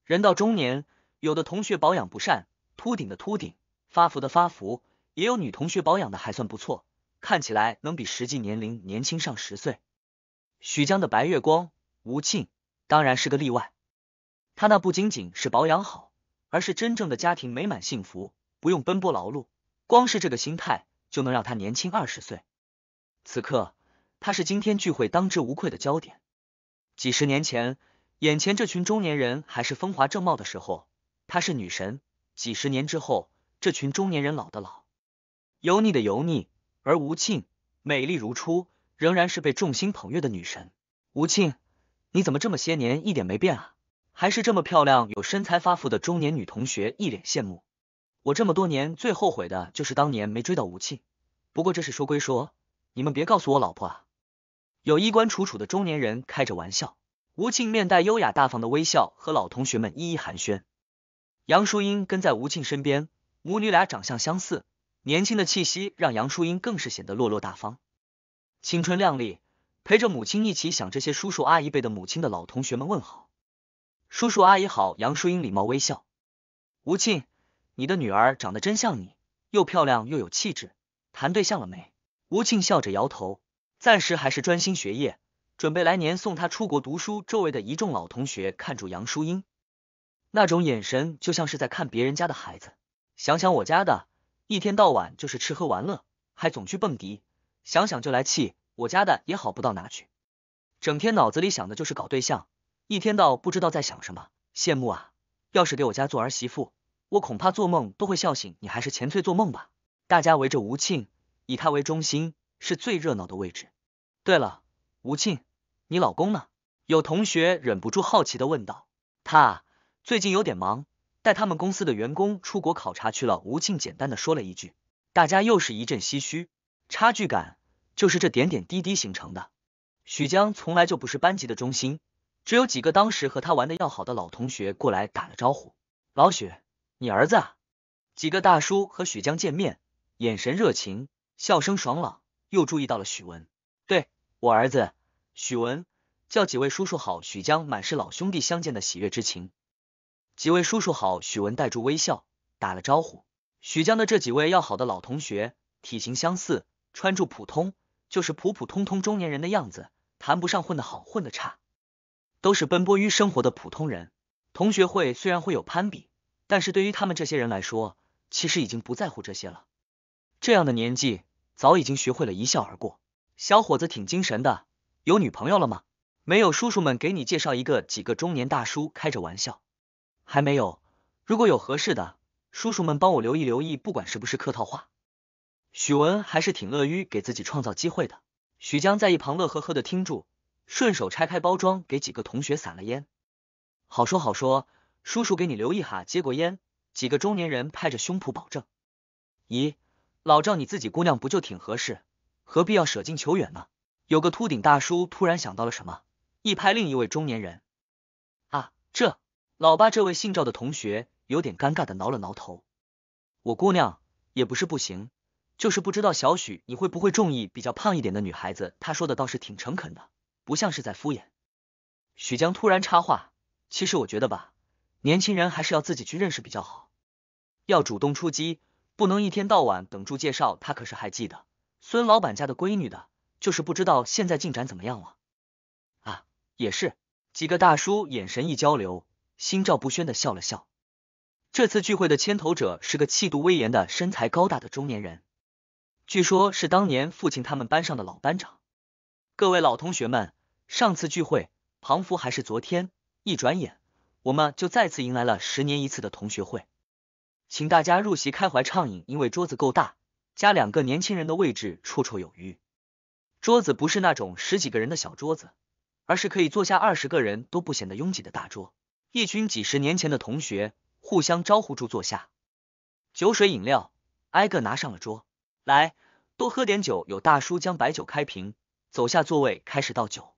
人到中年，有的同学保养不善，秃顶的秃顶，发福的发福；也有女同学保养的还算不错，看起来能比实际年龄年轻上十岁。许江的白月光吴庆当然是个例外。她那不仅仅是保养好，而是真正的家庭美满幸福，不用奔波劳碌，光是这个心态就能让她年轻二十岁。此刻，她是今天聚会当之无愧的焦点。几十年前，眼前这群中年人还是风华正茂的时候，她是女神；几十年之后，这群中年人老的老，油腻的油腻，而吴庆美丽如初，仍然是被众星捧月的女神。吴庆，你怎么这么些年一点没变啊？还是这么漂亮、有身材、发福的中年女同学一脸羡慕。我这么多年最后悔的就是当年没追到吴庆。不过这事说归说，你们别告诉我老婆啊！有衣冠楚楚的中年人开着玩笑。吴庆面带优雅大方的微笑，和老同学们一一寒暄。杨淑英跟在吴庆身边，母女俩长相相似，年轻的气息让杨淑英更是显得落落大方、青春靓丽，陪着母亲一起想这些叔叔阿姨辈的母亲的老同学们问好。叔叔阿姨好，杨淑英礼貌微笑。吴庆，你的女儿长得真像你，又漂亮又有气质。谈对象了没？吴庆笑着摇头，暂时还是专心学业，准备来年送她出国读书。周围的一众老同学看住杨淑英，那种眼神就像是在看别人家的孩子。想想我家的，一天到晚就是吃喝玩乐，还总去蹦迪，想想就来气。我家的也好不到哪去，整天脑子里想的就是搞对象。一天到不知道在想什么，羡慕啊！要是给我家做儿媳妇，我恐怕做梦都会笑醒。你还是浅脆做梦吧。大家围着吴庆，以他为中心是最热闹的位置。对了，吴庆，你老公呢？有同学忍不住好奇的问道。他最近有点忙，带他们公司的员工出国考察去了。吴庆简单的说了一句，大家又是一阵唏嘘。差距感就是这点点滴滴形成的。许江从来就不是班级的中心。只有几个当时和他玩的要好的老同学过来打了招呼。老许，你儿子啊？几个大叔和许江见面，眼神热情，笑声爽朗。又注意到了许文，对，我儿子许文，叫几位叔叔好。许江满是老兄弟相见的喜悦之情。几位叔叔好，许文带住微笑打了招呼。许江的这几位要好的老同学，体型相似，穿着普通，就是普普通通中年人的样子，谈不上混得好，混得差。都是奔波于生活的普通人。同学会虽然会有攀比，但是对于他们这些人来说，其实已经不在乎这些了。这样的年纪，早已经学会了一笑而过。小伙子挺精神的，有女朋友了吗？没有，叔叔们给你介绍一个。几个中年大叔开着玩笑，还没有。如果有合适的，叔叔们帮我留意留意，不管是不是客套话。许文还是挺乐于给自己创造机会的。许江在一旁乐呵呵的听住，顺手拆开包装，给几个同学散了烟。好说好说，叔叔给你留一哈。接过烟，几个中年人拍着胸脯保证。咦，老赵你自己姑娘不就挺合适，何必要舍近求远呢？有个秃顶大叔突然想到了什么，一拍另一位中年人。啊，这老八这位姓赵的同学有点尴尬的挠了挠头。我姑娘也不是不行，就是不知道小许你会不会中意比较胖一点的女孩子。他说的倒是挺诚恳的。不像是在敷衍，许江突然插话：“其实我觉得吧，年轻人还是要自己去认识比较好，要主动出击，不能一天到晚等住介绍。”他可是还记得孙老板家的闺女的，就是不知道现在进展怎么样了。啊，也是，几个大叔眼神一交流，心照不宣的笑了笑。这次聚会的牵头者是个气度威严的、身材高大的中年人，据说是当年父亲他们班上的老班长。各位老同学们，上次聚会，庞福还是昨天，一转眼我们就再次迎来了十年一次的同学会，请大家入席开怀畅饮，因为桌子够大，加两个年轻人的位置绰绰有余。桌子不是那种十几个人的小桌子，而是可以坐下二十个人都不显得拥挤的大桌。一群几十年前的同学互相招呼住坐下，酒水饮料挨个拿上了桌，来多喝点酒。有大叔将白酒开瓶。走下座位开始倒酒，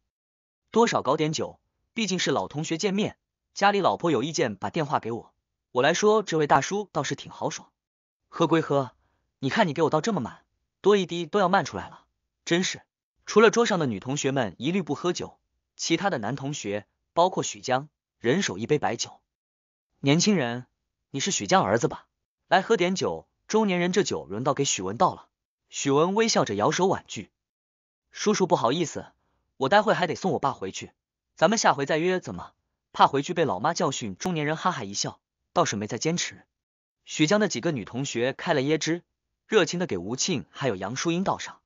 多少搞点酒，毕竟是老同学见面。家里老婆有意见，把电话给我，我来说。这位大叔倒是挺豪爽，喝归喝，你看你给我倒这么满，多一滴都要漫出来了，真是。除了桌上的女同学们一律不喝酒，其他的男同学，包括许江，人手一杯白酒。年轻人，你是许江儿子吧？来喝点酒。中年人，这酒轮到给许文倒了。许文微笑着摇手婉拒。叔叔不好意思，我待会还得送我爸回去，咱们下回再约，怎么？怕回去被老妈教训。中年人哈哈一笑，倒是没再坚持。许江的几个女同学开了椰汁，热情的给吴庆还有杨淑英倒上。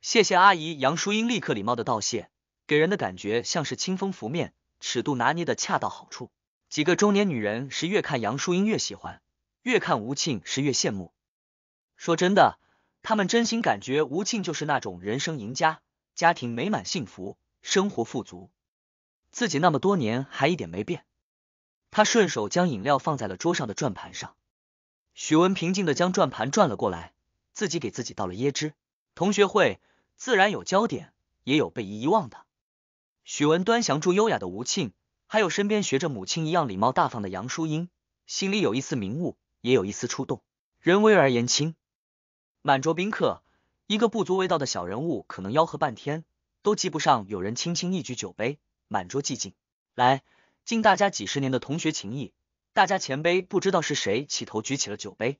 谢谢阿姨，杨淑英立刻礼貌的道谢，给人的感觉像是清风拂面，尺度拿捏的恰到好处。几个中年女人是越看杨淑英越喜欢，越看吴庆是越羡慕。说真的。他们真心感觉吴庆就是那种人生赢家，家庭美满幸福，生活富足，自己那么多年还一点没变。他顺手将饮料放在了桌上的转盘上，许文平静的将转盘转了过来，自己给自己倒了椰汁。同学会自然有焦点，也有被遗忘的。许文端详住优雅的吴庆，还有身边学着母亲一样礼貌大方的杨淑英，心里有一丝明悟，也有一丝触动。人微而言轻。满桌宾客，一个不足为道的小人物可能吆喝半天，都记不上有人轻轻一举酒杯，满桌寂静。来，敬大家几十年的同学情谊，大家前杯！不知道是谁起头举起了酒杯，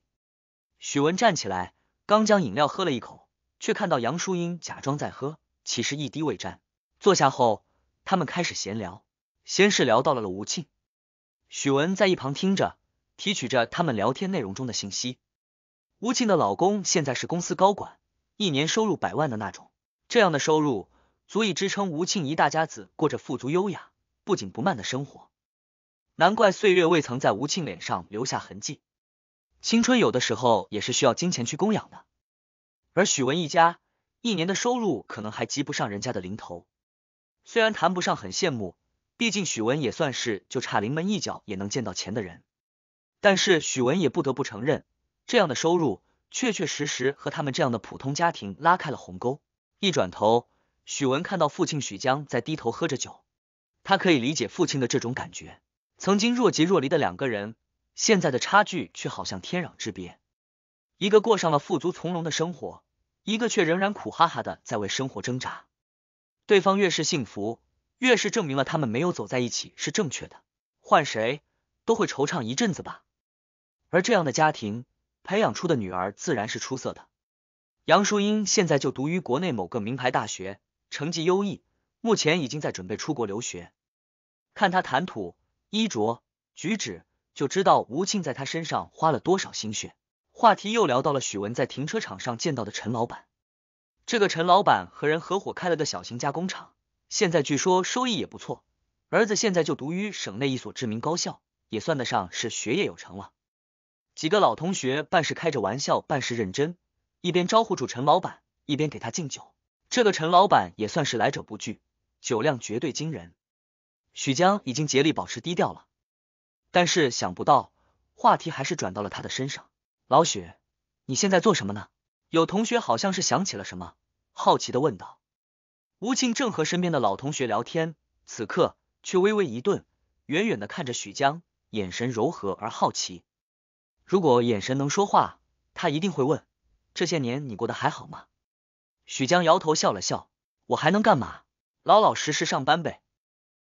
许文站起来，刚将饮料喝了一口，却看到杨淑英假装在喝，其实一滴未沾。坐下后，他们开始闲聊，先是聊到了了吴庆，许文在一旁听着，提取着他们聊天内容中的信息。吴庆的老公现在是公司高管，一年收入百万的那种。这样的收入足以支撑吴庆一大家子过着富足、优雅、不紧不慢的生活。难怪岁月未曾在吴庆脸上留下痕迹。青春有的时候也是需要金钱去供养的。而许文一家一年的收入可能还及不上人家的零头。虽然谈不上很羡慕，毕竟许文也算是就差临门一脚也能见到钱的人，但是许文也不得不承认。这样的收入，确确实实和他们这样的普通家庭拉开了鸿沟。一转头，许文看到父亲许江在低头喝着酒，他可以理解父亲的这种感觉。曾经若即若离的两个人，现在的差距却好像天壤之别。一个过上了富足从容的生活，一个却仍然苦哈哈的在为生活挣扎。对方越是幸福，越是证明了他们没有走在一起是正确的。换谁都会惆怅一阵子吧。而这样的家庭。培养出的女儿自然是出色的。杨淑英现在就读于国内某个名牌大学，成绩优异，目前已经在准备出国留学。看她谈吐、衣着、举止，就知道吴庆在她身上花了多少心血。话题又聊到了许文在停车场上见到的陈老板。这个陈老板和人合伙开了个小型加工厂，现在据说收益也不错。儿子现在就读于省内一所知名高校，也算得上是学业有成了。几个老同学半是开着玩笑，半是认真，一边招呼住陈老板，一边给他敬酒。这个陈老板也算是来者不拒，酒量绝对惊人。许江已经竭力保持低调了，但是想不到话题还是转到了他的身上。老许，你现在做什么呢？有同学好像是想起了什么，好奇的问道。吴庆正和身边的老同学聊天，此刻却微微一顿，远远的看着许江，眼神柔和而好奇。如果眼神能说话，他一定会问：这些年你过得还好吗？许江摇头笑了笑，我还能干嘛？老老实实上班呗。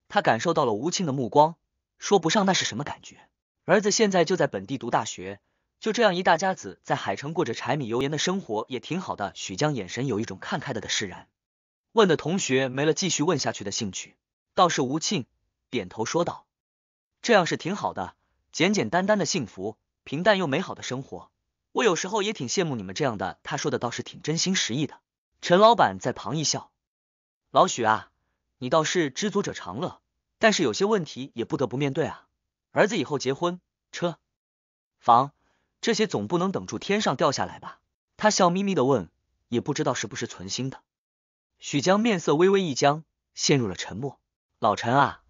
他感受到了吴庆的目光，说不上那是什么感觉。儿子现在就在本地读大学，就这样一大家子在海城过着柴米油盐的生活也挺好的。许江眼神有一种看开的的释然。问的同学没了继续问下去的兴趣，倒是吴庆点头说道：这样是挺好的，简简单单的幸福。平淡又美好的生活，我有时候也挺羡慕你们这样的。他说的倒是挺真心实意的。陈老板在旁一笑：“老许啊，你倒是知足者常乐，但是有些问题也不得不面对啊。儿子以后结婚，车、房这些总不能等住天上掉下来吧？”他笑眯眯的问，也不知道是不是存心的。许江面色微微一僵，陷入了沉默。老陈啊，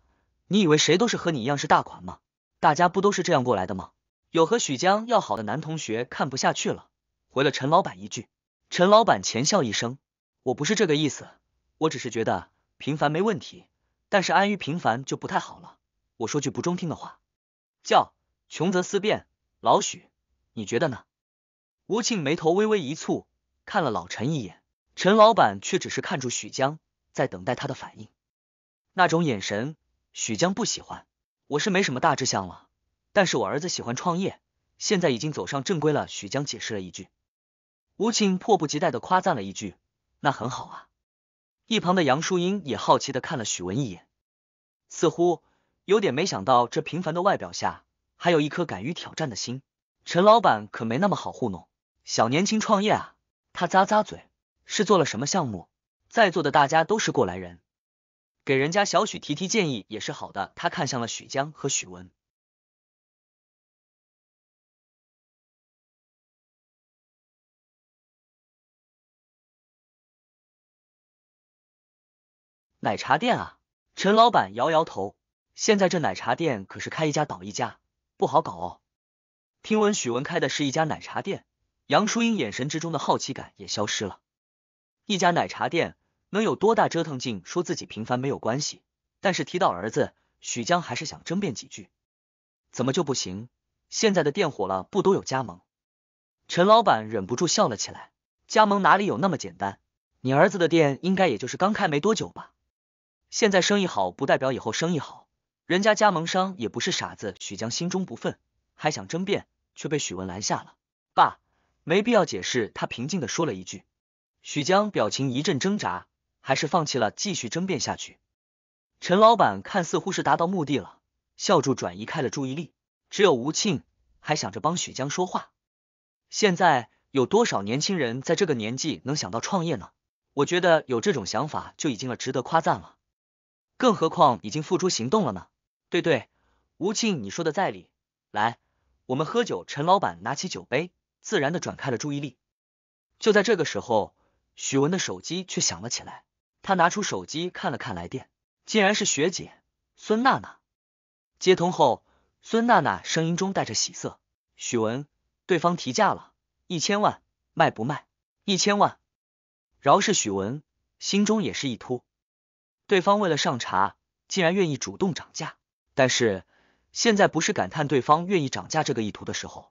你以为谁都是和你一样是大款吗？大家不都是这样过来的吗？有和许江要好的男同学看不下去了，回了陈老板一句。陈老板浅笑一声，我不是这个意思，我只是觉得平凡没问题，但是安于平凡就不太好了。我说句不中听的话，叫穷则思变。老许，你觉得呢？吴庆眉头微微一蹙，看了老陈一眼，陈老板却只是看住许江，在等待他的反应。那种眼神，许江不喜欢。我是没什么大志向了。但是我儿子喜欢创业，现在已经走上正规了。许江解释了一句，吴庆迫不及待的夸赞了一句：“那很好啊。”一旁的杨淑英也好奇的看了许文一眼，似乎有点没想到这平凡的外表下还有一颗敢于挑战的心。陈老板可没那么好糊弄，小年轻创业啊，他咂咂嘴，是做了什么项目？在座的大家都是过来人，给人家小许提提建议也是好的。他看向了许江和许文。奶茶店啊，陈老板摇摇头，现在这奶茶店可是开一家倒一家，不好搞哦。听闻许文开的是一家奶茶店，杨淑英眼神之中的好奇感也消失了。一家奶茶店能有多大折腾劲？说自己平凡没有关系，但是提到儿子许江，还是想争辩几句。怎么就不行？现在的店火了，不都有加盟？陈老板忍不住笑了起来。加盟哪里有那么简单？你儿子的店应该也就是刚开没多久吧？现在生意好不代表以后生意好，人家加盟商也不是傻子。许江心中不忿，还想争辩，却被许文拦下了。爸，没必要解释。他平静的说了一句。许江表情一阵挣扎，还是放弃了继续争辩下去。陈老板看似乎是达到目的了，笑住转移开了注意力。只有吴庆还想着帮许江说话。现在有多少年轻人在这个年纪能想到创业呢？我觉得有这种想法就已经了，值得夸赞了。更何况已经付出行动了呢？对对，吴庆，你说的在理。来，我们喝酒。陈老板拿起酒杯，自然的转开了注意力。就在这个时候，许文的手机却响了起来。他拿出手机看了看来电，竟然是学姐孙娜娜。接通后，孙娜娜声音中带着喜色：“许文，对方提价了一千万，卖不卖？一千万？”饶是许文心中也是一突。对方为了上茶，竟然愿意主动涨价。但是现在不是感叹对方愿意涨价这个意图的时候，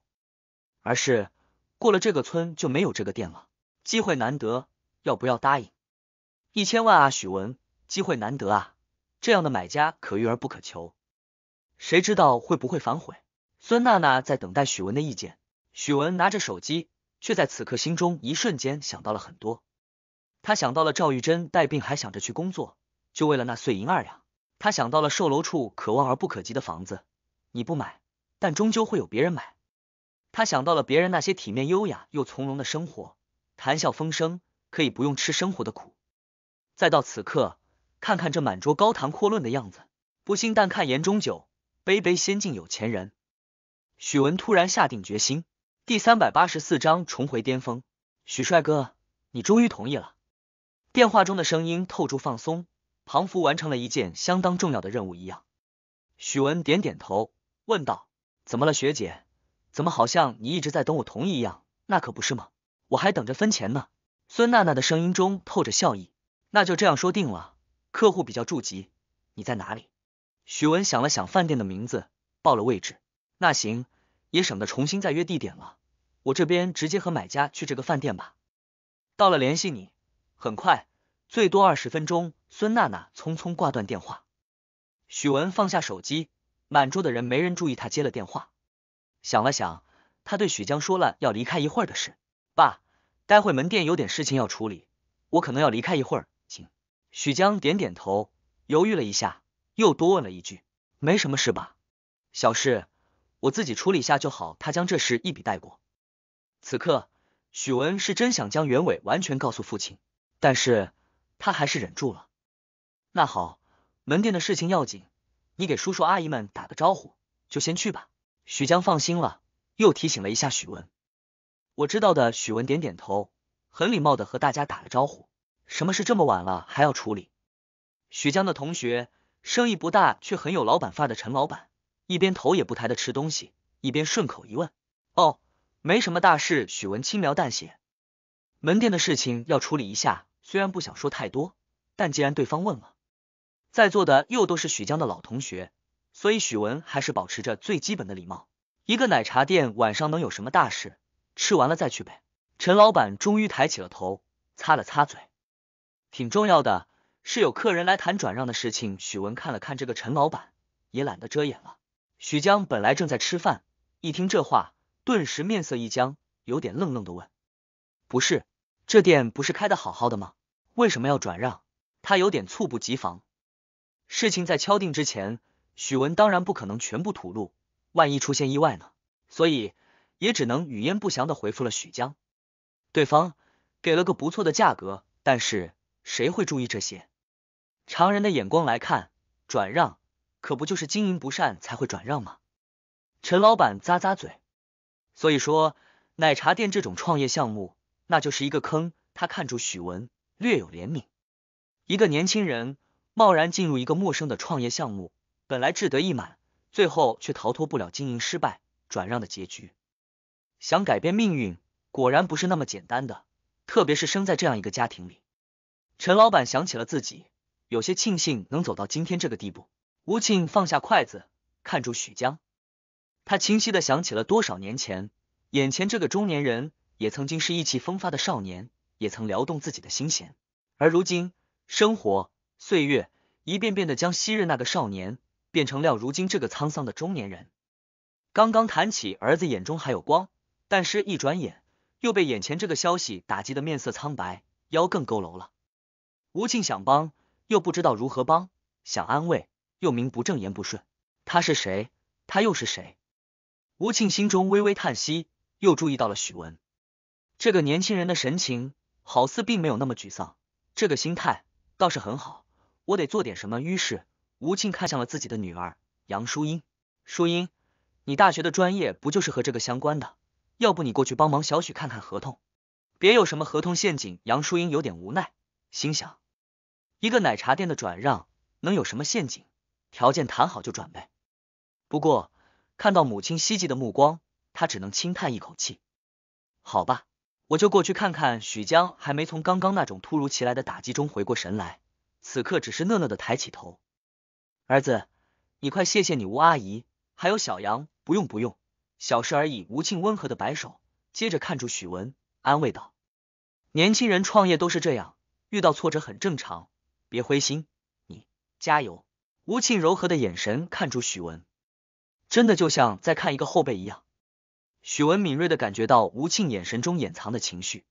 而是过了这个村就没有这个店了。机会难得，要不要答应？一千万啊，许文，机会难得啊，这样的买家可遇而不可求，谁知道会不会反悔？孙娜娜在等待许文的意见。许文拿着手机，却在此刻心中一瞬间想到了很多。他想到了赵玉珍带病还想着去工作。就为了那碎银二两，他想到了售楼处可望而不可及的房子，你不买，但终究会有别人买。他想到了别人那些体面、优雅又从容的生活，谈笑风生，可以不用吃生活的苦。再到此刻，看看这满桌高谈阔论的样子，不信但看言中酒，杯杯先敬有钱人。许文突然下定决心。第三百八十四章重回巅峰。许帅哥，你终于同意了。电话中的声音透出放松。庞福完成了一件相当重要的任务一样，许文点点头，问道：“怎么了，学姐？怎么好像你一直在等我同意一样？那可不是吗？我还等着分钱呢。”孙娜娜的声音中透着笑意。那就这样说定了。客户比较着急，你在哪里？许文想了想饭店的名字，报了位置。那行，也省得重新再约地点了。我这边直接和买家去这个饭店吧。到了联系你，很快。最多二十分钟，孙娜娜匆匆挂断电话。许文放下手机，满桌的人没人注意他接了电话。想了想，他对许江说了要离开一会儿的事：“爸，待会门店有点事情要处理，我可能要离开一会儿，请。”许江点点头，犹豫了一下，又多问了一句：“没什么事吧？”“小事，我自己处理下就好。”他将这事一笔带过。此刻，许文是真想将原委完全告诉父亲，但是。他还是忍住了。那好，门店的事情要紧，你给叔叔阿姨们打个招呼，就先去吧。许江放心了，又提醒了一下许文。我知道的，许文点点头，很礼貌的和大家打了招呼。什么事这么晚了还要处理？许江的同学，生意不大却很有老板范的陈老板，一边头也不抬的吃东西，一边顺口一问：“哦，没什么大事。”许文轻描淡写，门店的事情要处理一下。虽然不想说太多，但既然对方问了，在座的又都是许江的老同学，所以许文还是保持着最基本的礼貌。一个奶茶店晚上能有什么大事？吃完了再去呗。陈老板终于抬起了头，擦了擦嘴。挺重要的，是有客人来谈转让的事情。许文看了看这个陈老板，也懒得遮掩了。许江本来正在吃饭，一听这话，顿时面色一僵，有点愣愣的问：“不是，这店不是开的好好的吗？”为什么要转让？他有点猝不及防。事情在敲定之前，许文当然不可能全部吐露，万一出现意外呢？所以也只能语焉不详的回复了许江。对方给了个不错的价格，但是谁会注意这些？常人的眼光来看，转让可不就是经营不善才会转让吗？陈老板咂咂嘴，所以说奶茶店这种创业项目，那就是一个坑。他看住许文。略有怜悯，一个年轻人贸然进入一个陌生的创业项目，本来志得意满，最后却逃脱不了经营失败、转让的结局。想改变命运，果然不是那么简单的，特别是生在这样一个家庭里。陈老板想起了自己，有些庆幸能走到今天这个地步。吴庆放下筷子，看住许江，他清晰的想起了多少年前，眼前这个中年人也曾经是意气风发的少年。也曾撩动自己的心弦，而如今，生活岁月一遍遍的将昔日那个少年变成了如今这个沧桑的中年人。刚刚谈起儿子眼中还有光，但是一转眼又被眼前这个消息打击的面色苍白，腰更佝偻了。吴庆想帮，又不知道如何帮；想安慰，又名不正言不顺。他是谁？他又是谁？吴庆心中微微叹息，又注意到了许文这个年轻人的神情。好似并没有那么沮丧，这个心态倒是很好。我得做点什么。于是，吴庆看向了自己的女儿杨淑英。淑英，你大学的专业不就是和这个相关的？要不你过去帮忙小许看看合同，别有什么合同陷阱。杨淑英有点无奈，心想，一个奶茶店的转让能有什么陷阱？条件谈好就转呗。不过，看到母亲希冀的目光，他只能轻叹一口气。好吧。我就过去看看许江，还没从刚刚那种突如其来的打击中回过神来，此刻只是讷讷的抬起头。儿子，你快谢谢你吴阿姨，还有小杨。不用不用，小事而已。吴庆温和的摆手，接着看住许文，安慰道：“年轻人创业都是这样，遇到挫折很正常，别灰心，你加油。”吴庆柔和的眼神看住许文，真的就像在看一个后辈一样。许文敏锐的感觉到吴庆眼神中掩藏的情绪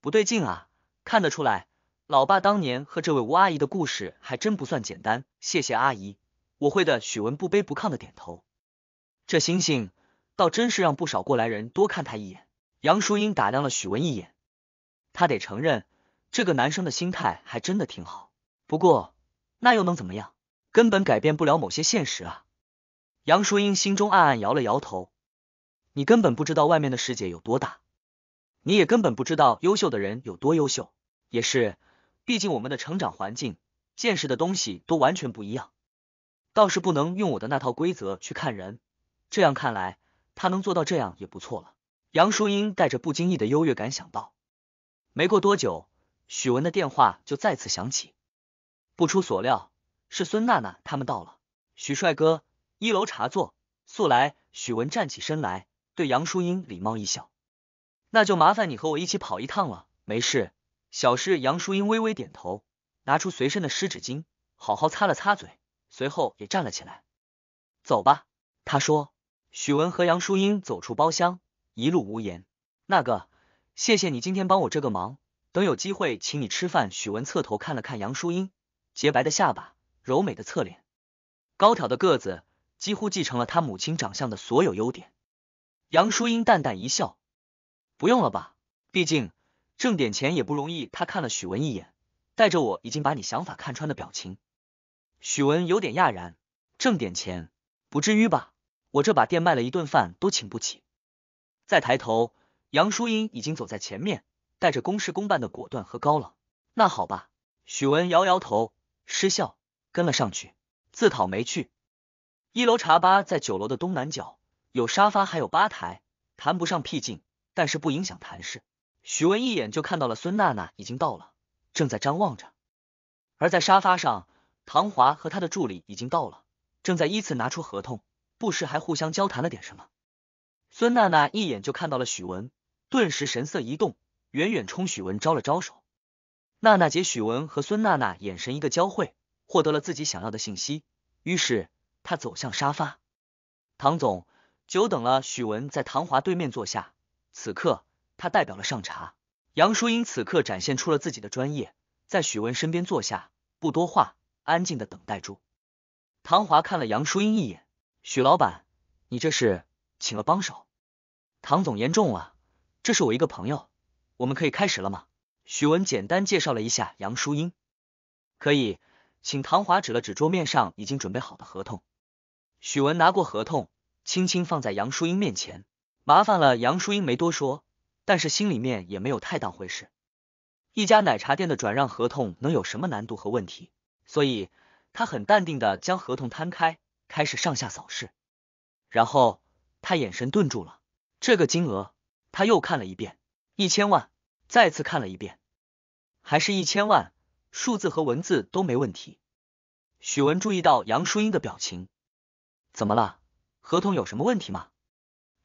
不对劲啊，看得出来，老爸当年和这位吴阿姨的故事还真不算简单。谢谢阿姨，我会的。许文不卑不亢的点头，这星星倒真是让不少过来人多看他一眼。杨淑英打量了许文一眼，她得承认，这个男生的心态还真的挺好。不过那又能怎么样？根本改变不了某些现实啊。杨淑英心中暗暗摇了摇头。你根本不知道外面的世界有多大，你也根本不知道优秀的人有多优秀。也是，毕竟我们的成长环境、见识的东西都完全不一样，倒是不能用我的那套规则去看人。这样看来，他能做到这样也不错了。杨淑英带着不经意的优越感想到。没过多久，许文的电话就再次响起，不出所料，是孙娜娜他们到了。许帅哥，一楼茶座速来。许文站起身来。对杨淑英礼貌一笑，那就麻烦你和我一起跑一趟了。没事，小事。杨淑英微微点头，拿出随身的湿纸巾，好好擦了擦嘴，随后也站了起来。走吧，他说。许文和杨淑英走出包厢，一路无言。那个，谢谢你今天帮我这个忙，等有机会请你吃饭。许文侧头看了看杨淑英，洁白的下巴，柔美的侧脸，高挑的个子，几乎继承了他母亲长相的所有优点。杨淑英淡淡一笑：“不用了吧，毕竟挣点钱也不容易。”她看了许文一眼，带着我已经把你想法看穿的表情。许文有点讶然：“挣点钱不至于吧？我这把店卖了一顿饭都请不起。”再抬头，杨淑英已经走在前面，带着公事公办的果断和高冷。“那好吧。”许文摇摇头，失笑，跟了上去，自讨没趣。一楼茶吧在酒楼的东南角。有沙发，还有吧台，谈不上僻静，但是不影响谈事。许文一眼就看到了孙娜娜已经到了，正在张望着。而在沙发上，唐华和他的助理已经到了，正在依次拿出合同，不时还互相交谈了点什么。孙娜娜一眼就看到了许文，顿时神色一动，远远冲许文招了招手。娜娜姐，许文和孙娜娜眼神一个交汇，获得了自己想要的信息，于是她走向沙发，唐总。久等了，许文在唐华对面坐下。此刻，他代表了上茶。杨淑英此刻展现出了自己的专业，在许文身边坐下，不多话，安静的等待住。唐华看了杨淑英一眼：“许老板，你这是请了帮手？”唐总言重了，这是我一个朋友。我们可以开始了吗？许文简单介绍了一下杨淑英：“可以。”请唐华指了指桌面上已经准备好的合同。许文拿过合同。轻轻放在杨淑英面前，麻烦了。杨淑英没多说，但是心里面也没有太当回事。一家奶茶店的转让合同能有什么难度和问题？所以他很淡定的将合同摊开，开始上下扫视。然后他眼神顿住了，这个金额他又看了一遍，一千万，再次看了一遍，还是一千万。数字和文字都没问题。许文注意到杨淑英的表情，怎么了？合同有什么问题吗？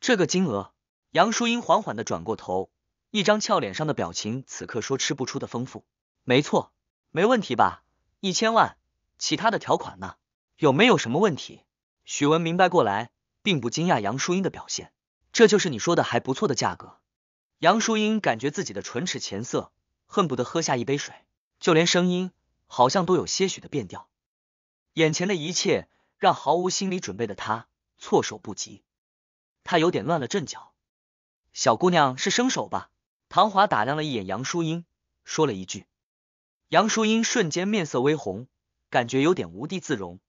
这个金额，杨淑英缓缓的转过头，一张俏脸上的表情，此刻说吃不出的丰富。没错，没问题吧？一千万，其他的条款呢？有没有什么问题？许文明白过来，并不惊讶杨淑英的表现，这就是你说的还不错的价格。杨淑英感觉自己的唇齿前色，恨不得喝下一杯水，就连声音好像都有些许的变调。眼前的一切让毫无心理准备的他。措手不及，他有点乱了阵脚。小姑娘是生手吧？唐华打量了一眼杨淑英，说了一句。杨淑英瞬间面色微红，感觉有点无地自容。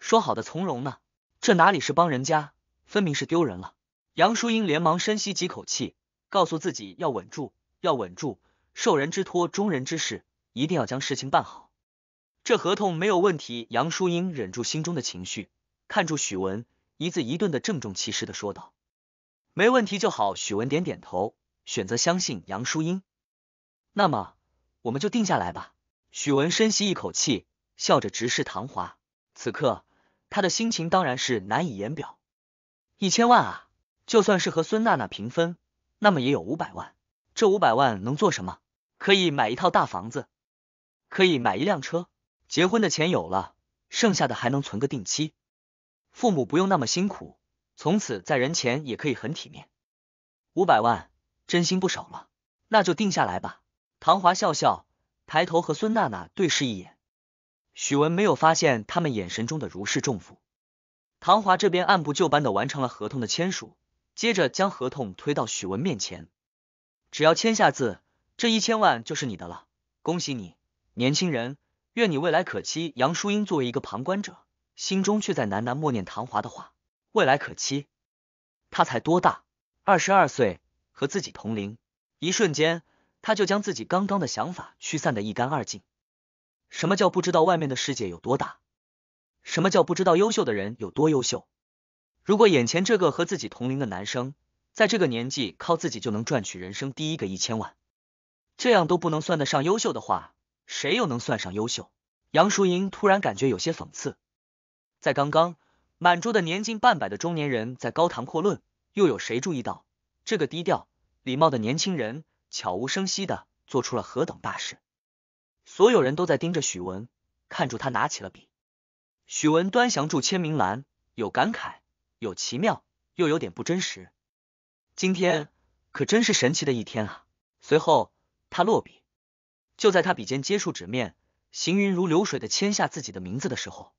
说好的从容呢？这哪里是帮人家，分明是丢人了。杨淑英连忙深吸几口气，告诉自己要稳住，要稳住。受人之托，忠人之事，一定要将事情办好。这合同没有问题。杨淑英忍住心中的情绪，看住许文。一字一顿的郑重其事的说道：“没问题就好。”许文点点头，选择相信杨淑英。那么我们就定下来吧。许文深吸一口气，笑着直视唐华。此刻他的心情当然是难以言表。一千万啊，就算是和孙娜娜平分，那么也有五百万。这五百万能做什么？可以买一套大房子，可以买一辆车。结婚的钱有了，剩下的还能存个定期。父母不用那么辛苦，从此在人前也可以很体面。五百万，真心不少了，那就定下来吧。唐华笑笑，抬头和孙娜娜对视一眼，许文没有发现他们眼神中的如释重负。唐华这边按部就班的完成了合同的签署，接着将合同推到许文面前，只要签下字，这一千万就是你的了。恭喜你，年轻人，愿你未来可期。杨淑英作为一个旁观者。心中却在喃喃默念唐华的话：“未来可期。”他才多大，二十二岁，和自己同龄。一瞬间，他就将自己刚刚的想法驱散的一干二净。什么叫不知道外面的世界有多大？什么叫不知道优秀的人有多优秀？如果眼前这个和自己同龄的男生，在这个年纪靠自己就能赚取人生第一个一千万，这样都不能算得上优秀的话，谁又能算上优秀？杨淑英突然感觉有些讽刺。在刚刚，满桌的年近半百的中年人在高谈阔论，又有谁注意到这个低调礼貌的年轻人悄无声息的做出了何等大事？所有人都在盯着许文，看住他拿起了笔。许文端详住签名栏，有感慨，有奇妙，又有点不真实。今天可真是神奇的一天啊！随后他落笔，就在他笔尖接触纸面，行云如流水的签下自己的名字的时候。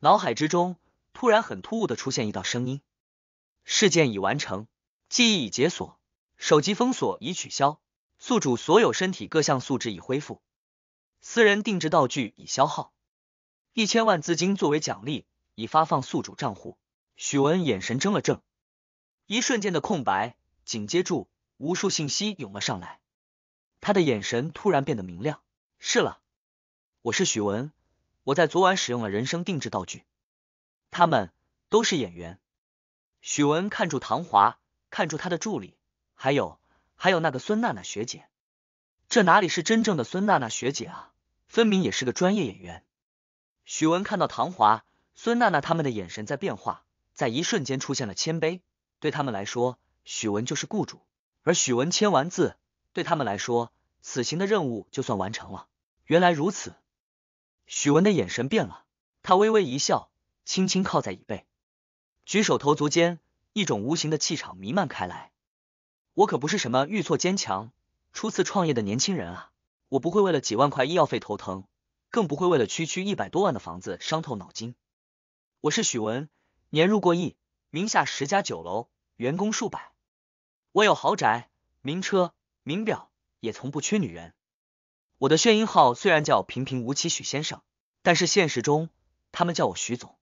脑海之中突然很突兀的出现一道声音，事件已完成，记忆已解锁，手机封锁已取消，宿主所有身体各项素质已恢复，私人定制道具已消耗，一千万资金作为奖励已发放宿主账户。许文眼神怔了怔，一瞬间的空白，紧接住无数信息涌了上来，他的眼神突然变得明亮。是了，我是许文。我在昨晚使用了人生定制道具，他们都是演员。许文看住唐华，看住他的助理，还有还有那个孙娜娜学姐，这哪里是真正的孙娜娜学姐啊？分明也是个专业演员。许文看到唐华、孙娜娜他们的眼神在变化，在一瞬间出现了谦卑。对他们来说，许文就是雇主，而许文签完字，对他们来说，此行的任务就算完成了。原来如此。许文的眼神变了，他微微一笑，轻轻靠在椅背，举手投足间，一种无形的气场弥漫开来。我可不是什么遇挫坚强、初次创业的年轻人啊，我不会为了几万块医药费头疼，更不会为了区区一百多万的房子伤透脑筋。我是许文，年入过亿，名下十家酒楼，员工数百，我有豪宅、名车、名表，也从不缺女人。我的炫音号虽然叫平平无奇许先生，但是现实中他们叫我许总。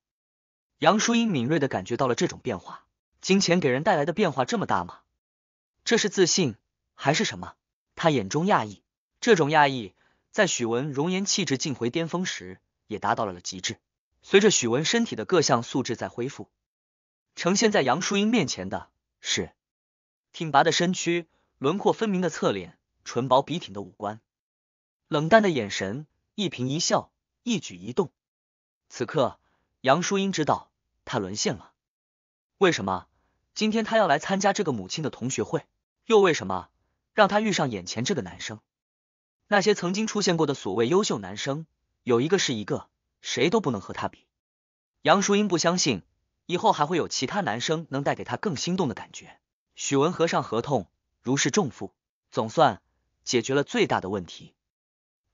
杨淑英敏锐的感觉到了这种变化，金钱给人带来的变化这么大吗？这是自信还是什么？他眼中讶异，这种讶异在许文容颜气质尽回巅峰时也达到了了极致。随着许文身体的各项素质在恢复，呈现在杨淑英面前的是挺拔的身躯、轮廓分明的侧脸、唇薄笔挺的五官。冷淡的眼神，一颦一笑，一举一动。此刻，杨淑英知道他沦陷了。为什么今天他要来参加这个母亲的同学会？又为什么让他遇上眼前这个男生？那些曾经出现过的所谓优秀男生，有一个是一个，谁都不能和他比。杨淑英不相信，以后还会有其他男生能带给她更心动的感觉。许文合上合同，如释重负，总算解决了最大的问题。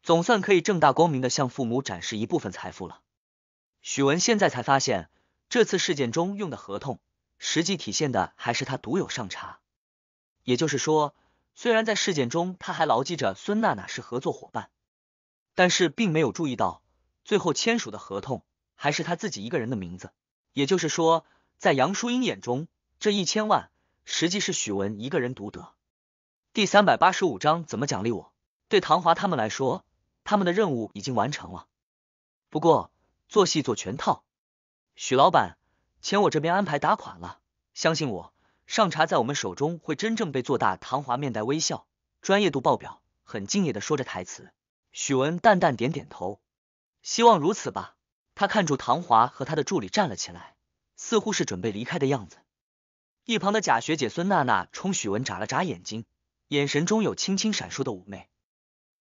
总算可以正大光明的向父母展示一部分财富了。许文现在才发现，这次事件中用的合同，实际体现的还是他独有上茶。也就是说，虽然在事件中他还牢记着孙娜娜是合作伙伴，但是并没有注意到最后签署的合同还是他自己一个人的名字。也就是说，在杨淑英眼中，这一千万实际是许文一个人独得。第三百八十五章怎么奖励我？对唐华他们来说。他们的任务已经完成了，不过做戏做全套。许老板，钱我这边安排打款了，相信我，上茶在我们手中会真正被做大。唐华面带微笑，专业度爆表，很敬业的说着台词。许文淡淡点点头，希望如此吧。他看住唐华和他的助理站了起来，似乎是准备离开的样子。一旁的贾学姐孙娜娜冲许文眨了眨眼睛，眼神中有轻轻闪烁的妩媚。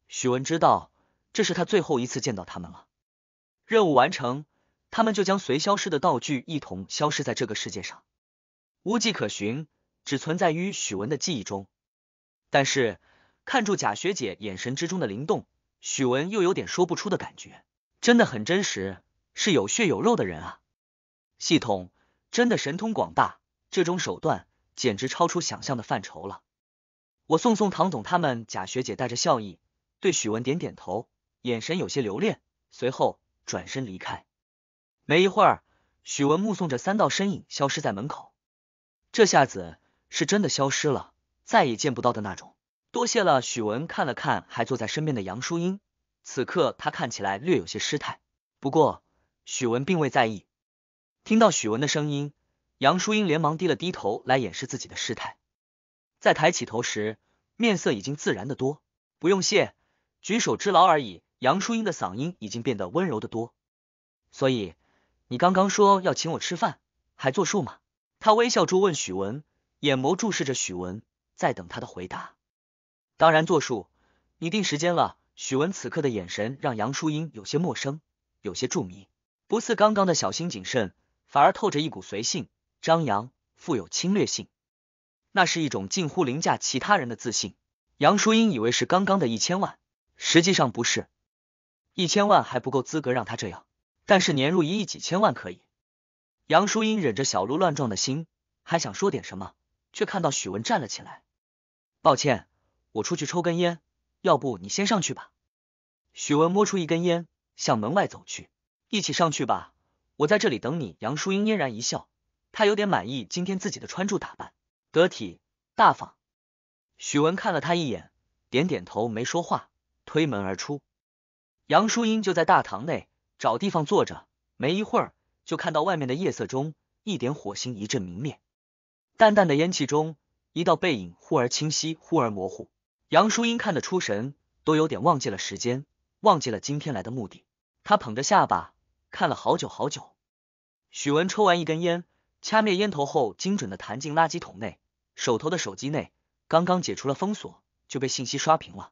许文知道。这是他最后一次见到他们了。任务完成，他们就将随消失的道具一同消失在这个世界上，无迹可寻，只存在于许文的记忆中。但是看住贾学姐眼神之中的灵动，许文又有点说不出的感觉，真的很真实，是有血有肉的人啊！系统真的神通广大，这种手段简直超出想象的范畴了。我送送唐总他们。贾学姐带着笑意对许文点点头。眼神有些留恋，随后转身离开。没一会儿，许文目送着三道身影消失在门口，这下子是真的消失了，再也见不到的那种。多谢了，许文看了看还坐在身边的杨淑英，此刻她看起来略有些失态，不过许文并未在意。听到许文的声音，杨淑英连忙低了低头来掩饰自己的失态，在抬起头时，面色已经自然的多。不用谢，举手之劳而已。杨淑英的嗓音已经变得温柔的多，所以你刚刚说要请我吃饭，还作数吗？他微笑住问许文，眼眸注视着许文，在等他的回答。当然作数，你定时间了。许文此刻的眼神让杨淑英有些陌生，有些着迷，不似刚刚的小心谨慎，反而透着一股随性张扬，富有侵略性。那是一种近乎凌驾其他人的自信。杨淑英以为是刚刚的一千万，实际上不是。一千万还不够资格让他这样，但是年入一亿几千万可以。杨淑英忍着小鹿乱撞的心，还想说点什么，却看到许文站了起来。抱歉，我出去抽根烟，要不你先上去吧。许文摸出一根烟，向门外走去。一起上去吧，我在这里等你。杨淑英嫣然一笑，她有点满意今天自己的穿着打扮，得体大方。许文看了他一眼，点点头没说话，推门而出。杨淑英就在大堂内找地方坐着，没一会儿就看到外面的夜色中一点火星一阵明灭，淡淡的烟气中一道背影忽而清晰忽而模糊。杨淑英看得出神，都有点忘记了时间，忘记了今天来的目的。他捧着下巴看了好久好久。许文抽完一根烟，掐灭烟头后，精准的弹进垃圾桶内。手头的手机内刚刚解除了封锁，就被信息刷屏了。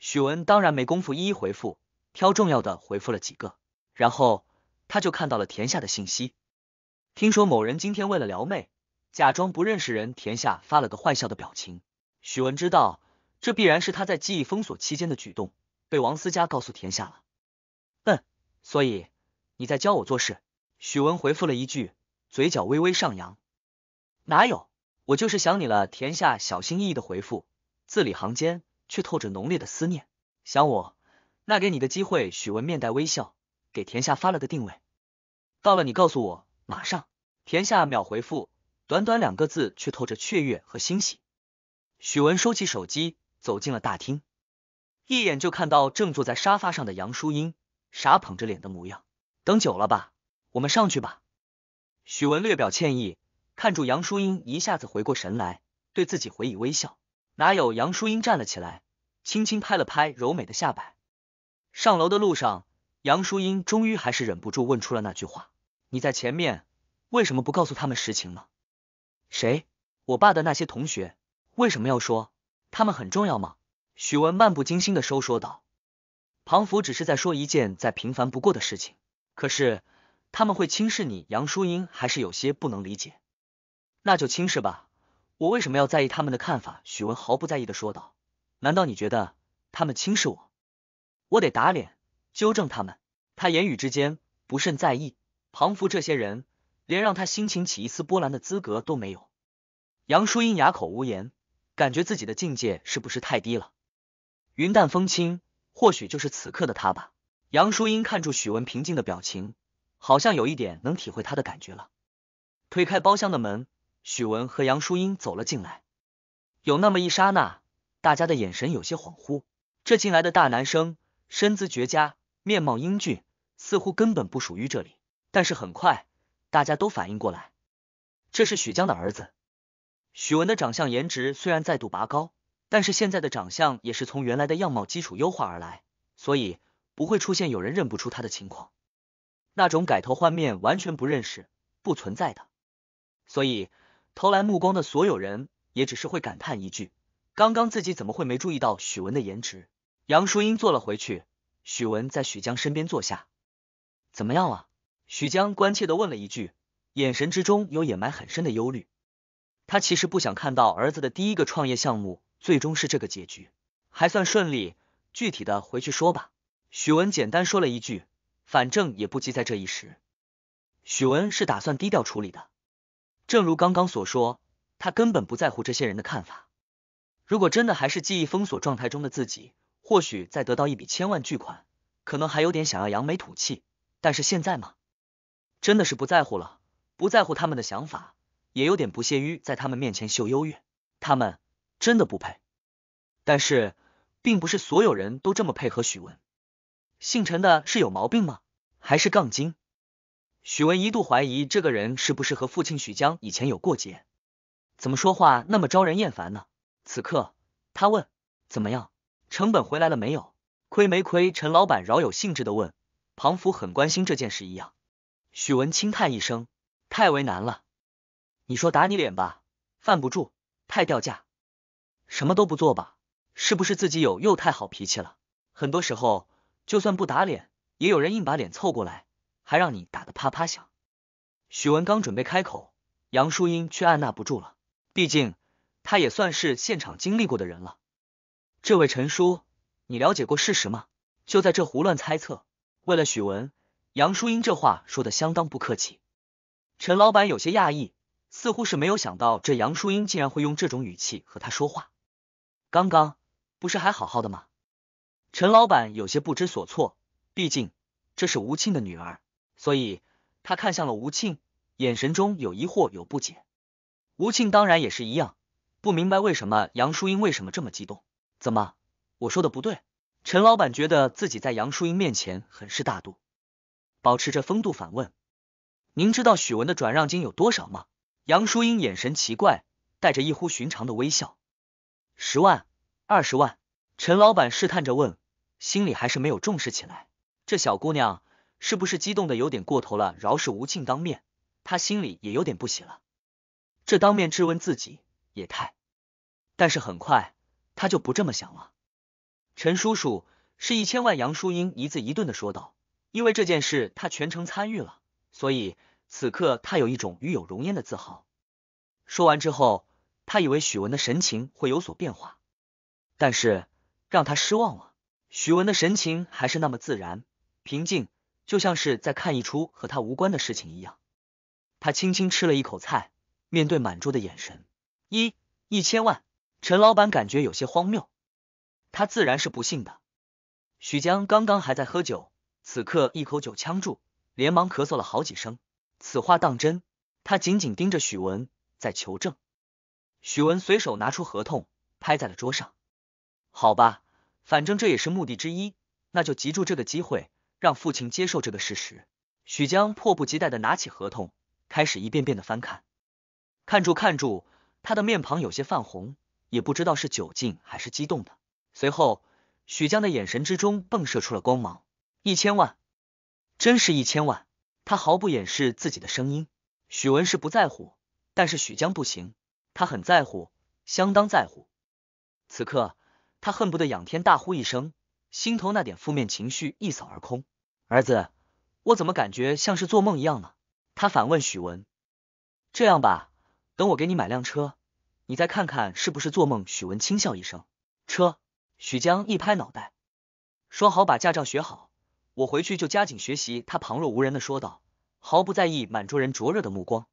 许文当然没工夫一一回复。挑重要的回复了几个，然后他就看到了田夏的信息。听说某人今天为了撩妹，假装不认识人。田夏发了个坏笑的表情。许文知道，这必然是他在记忆封锁期间的举动，被王思佳告诉田夏了。嗯，所以你在教我做事？许文回复了一句，嘴角微微上扬。哪有，我就是想你了。田夏小心翼翼的回复，字里行间却透着浓烈的思念。想我。那给你个机会，许文面带微笑，给田下发了个定位。到了，你告诉我，马上。田下秒回复，短短两个字，却透着雀跃和欣喜。许文收起手机，走进了大厅，一眼就看到正坐在沙发上的杨淑英，傻捧着脸的模样。等久了吧？我们上去吧。许文略表歉意，看住杨淑英一下子回过神来，对自己回以微笑。哪有杨淑英站了起来，轻轻拍了拍柔美的下摆。上楼的路上，杨淑英终于还是忍不住问出了那句话：“你在前面为什么不告诉他们实情呢？”“谁？我爸的那些同学为什么要说他们很重要吗？”许文漫不经心的收说道：“庞福只是在说一件再平凡不过的事情，可是他们会轻视你。”杨淑英还是有些不能理解。“那就轻视吧，我为什么要在意他们的看法？”许文毫不在意的说道。“难道你觉得他们轻视我？”我得打脸，纠正他们。他言语之间不甚在意，庞福这些人连让他心情起一丝波澜的资格都没有。杨淑英哑口无言，感觉自己的境界是不是太低了？云淡风轻，或许就是此刻的他吧。杨淑英看住许文平静的表情，好像有一点能体会他的感觉了。推开包厢的门，许文和杨淑英走了进来。有那么一刹那，大家的眼神有些恍惚。这进来的大男生。身姿绝佳，面貌英俊，似乎根本不属于这里。但是很快，大家都反应过来，这是许江的儿子许文的长相颜值虽然再度拔高，但是现在的长相也是从原来的样貌基础优化而来，所以不会出现有人认不出他的情况，那种改头换面完全不认识不存在的。所以投来目光的所有人也只是会感叹一句：“刚刚自己怎么会没注意到许文的颜值？”杨淑英坐了回去，许文在许江身边坐下。怎么样了？许江关切的问了一句，眼神之中有掩埋很深的忧虑。他其实不想看到儿子的第一个创业项目最终是这个结局。还算顺利，具体的回去说吧。许文简单说了一句，反正也不急在这一时。许文是打算低调处理的，正如刚刚所说，他根本不在乎这些人的看法。如果真的还是记忆封锁状态中的自己。或许再得到一笔千万巨款，可能还有点想要扬眉吐气，但是现在嘛，真的是不在乎了，不在乎他们的想法，也有点不屑于在他们面前秀优越，他们真的不配。但是，并不是所有人都这么配合许文，姓陈的是有毛病吗？还是杠精？许文一度怀疑这个人是不是和父亲许江以前有过节，怎么说话那么招人厌烦呢？此刻他问，怎么样？成本回来了没有？亏没亏？陈老板饶有兴致的问，庞福很关心这件事一样。许文轻叹一声，太为难了。你说打你脸吧，犯不住，太掉价；什么都不做吧，是不是自己有又太好脾气了？很多时候，就算不打脸，也有人硬把脸凑过来，还让你打得啪啪响。许文刚准备开口，杨淑英却按捺不住了，毕竟他也算是现场经历过的人了。这位陈叔，你了解过事实吗？就在这胡乱猜测。为了许文，杨淑英这话说的相当不客气。陈老板有些讶异，似乎是没有想到这杨淑英竟然会用这种语气和他说话。刚刚不是还好好的吗？陈老板有些不知所措，毕竟这是吴庆的女儿，所以他看向了吴庆，眼神中有疑惑，有不解。吴庆当然也是一样，不明白为什么杨淑英为什么这么激动。怎么？我说的不对？陈老板觉得自己在杨淑英面前很是大度，保持着风度，反问：“您知道许文的转让金有多少吗？”杨淑英眼神奇怪，带着异乎寻常的微笑。十万、二十万，陈老板试探着问，心里还是没有重视起来。这小姑娘是不是激动的有点过头了？饶是吴庆当面，他心里也有点不喜了。这当面质问自己也太……但是很快。他就不这么想了。陈叔叔是一千万。杨淑英一字一顿的说道：“因为这件事他全程参与了，所以此刻他有一种与有荣焉的自豪。”说完之后，他以为许文的神情会有所变化，但是让他失望了。许文的神情还是那么自然平静，就像是在看一出和他无关的事情一样。他轻轻吃了一口菜，面对满桌的眼神，一一千万。陈老板感觉有些荒谬，他自然是不信的。许江刚刚还在喝酒，此刻一口酒呛住，连忙咳嗽了好几声。此话当真？他紧紧盯着许文，在求证。许文随手拿出合同，拍在了桌上。好吧，反正这也是目的之一，那就抓住这个机会，让父亲接受这个事实。许江迫不及待的拿起合同，开始一遍遍的翻看，看住看住，他的面庞有些泛红。也不知道是酒劲还是激动的。随后，许江的眼神之中迸射出了光芒。一千万，真是一千万！他毫不掩饰自己的声音。许文是不在乎，但是许江不行，他很在乎，相当在乎。此刻，他恨不得仰天大呼一声，心头那点负面情绪一扫而空。儿子，我怎么感觉像是做梦一样呢？他反问许文：“这样吧，等我给你买辆车。”你再看看是不是做梦？许文轻笑一声，车。许江一拍脑袋，说：“好，把驾照学好，我回去就加紧学习。”他旁若无人的说道，毫不在意满桌人灼热的目光。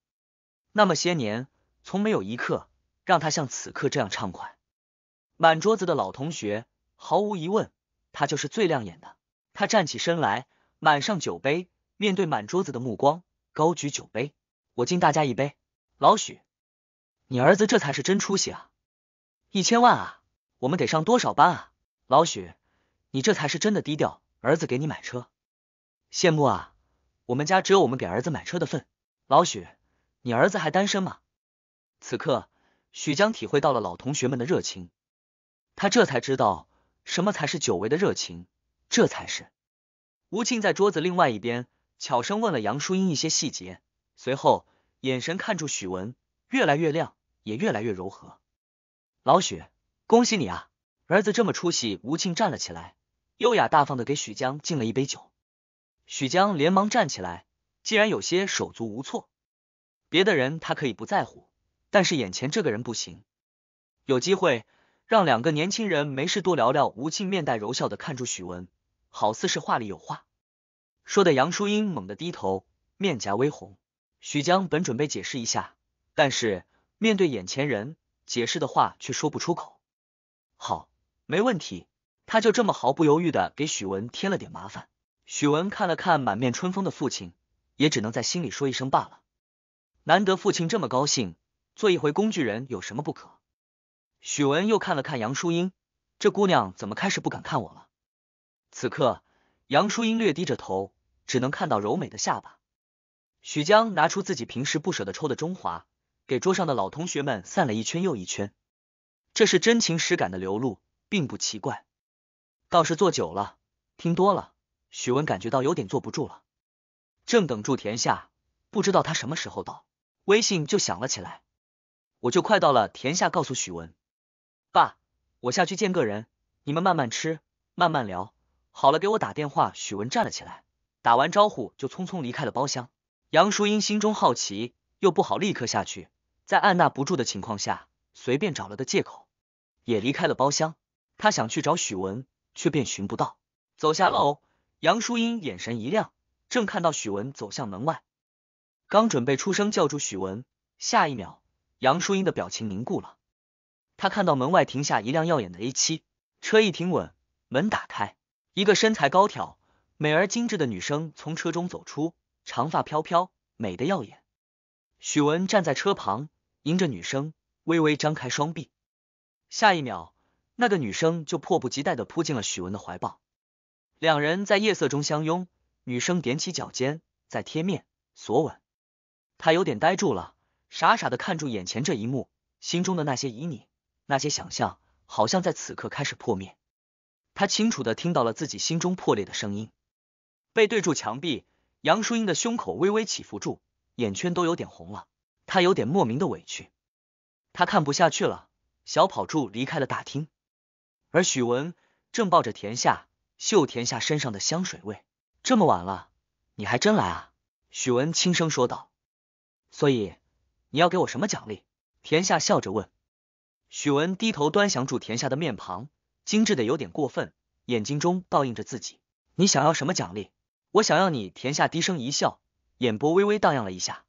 那么些年，从没有一刻让他像此刻这样畅快。满桌子的老同学，毫无疑问，他就是最亮眼的。他站起身来，满上酒杯，面对满桌子的目光，高举酒杯：“我敬大家一杯，老许。”你儿子这才是真出息啊！一千万啊，我们得上多少班啊？老许，你这才是真的低调。儿子给你买车，羡慕啊！我们家只有我们给儿子买车的份。老许，你儿子还单身吗？此刻，许江体会到了老同学们的热情，他这才知道什么才是久违的热情。这才是。吴庆在桌子另外一边悄声问了杨淑英一些细节，随后眼神看住许文，越来越亮。也越来越柔和。老许，恭喜你啊！儿子这么出息。吴庆站了起来，优雅大方的给许江敬了一杯酒。许江连忙站起来，竟然有些手足无措。别的人他可以不在乎，但是眼前这个人不行。有机会让两个年轻人没事多聊聊。吴庆面带柔笑的看住许文，好似是话里有话。说的杨淑英猛地低头，面颊微红。许江本准备解释一下，但是。面对眼前人，解释的话却说不出口。好，没问题，他就这么毫不犹豫的给许文添了点麻烦。许文看了看满面春风的父亲，也只能在心里说一声罢了。难得父亲这么高兴，做一回工具人有什么不可？许文又看了看杨淑英，这姑娘怎么开始不敢看我了？此刻，杨淑英略低着头，只能看到柔美的下巴。许江拿出自己平时不舍得抽的中华。给桌上的老同学们散了一圈又一圈，这是真情实感的流露，并不奇怪。倒是坐久了，听多了，许文感觉到有点坐不住了。正等住田夏，不知道他什么时候到，微信就响了起来。我就快到了，田夏告诉许文，爸，我下去见个人，你们慢慢吃，慢慢聊。好了，给我打电话。许文站了起来，打完招呼就匆匆离开了包厢。杨淑英心中好奇，又不好立刻下去。在按捺不住的情况下，随便找了个借口，也离开了包厢。他想去找许文，却便寻不到。走下楼，杨淑英眼神一亮，正看到许文走向门外，刚准备出声叫住许文，下一秒，杨淑英的表情凝固了。他看到门外停下一辆耀眼的 A 七，车一停稳，门打开，一个身材高挑、美而精致的女生从车中走出，长发飘飘，美得耀眼。许文站在车旁，迎着女生，微微张开双臂。下一秒，那个女生就迫不及待的扑进了许文的怀抱。两人在夜色中相拥，女生踮起脚尖，在贴面索吻。他有点呆住了，傻傻的看住眼前这一幕，心中的那些旖旎，那些想象，好像在此刻开始破灭。他清楚的听到了自己心中破裂的声音。背对住墙壁，杨淑英的胸口微微起伏住。眼圈都有点红了，他有点莫名的委屈，他看不下去了，小跑住离开了大厅。而许文正抱着田夏，嗅田夏身上的香水味。这么晚了，你还真来啊？许文轻声说道。所以你要给我什么奖励？田夏笑着问。许文低头端详住田夏的面庞，精致的有点过分，眼睛中倒映着自己。你想要什么奖励？我想要你。田夏低声一笑。眼波微微荡漾了一下。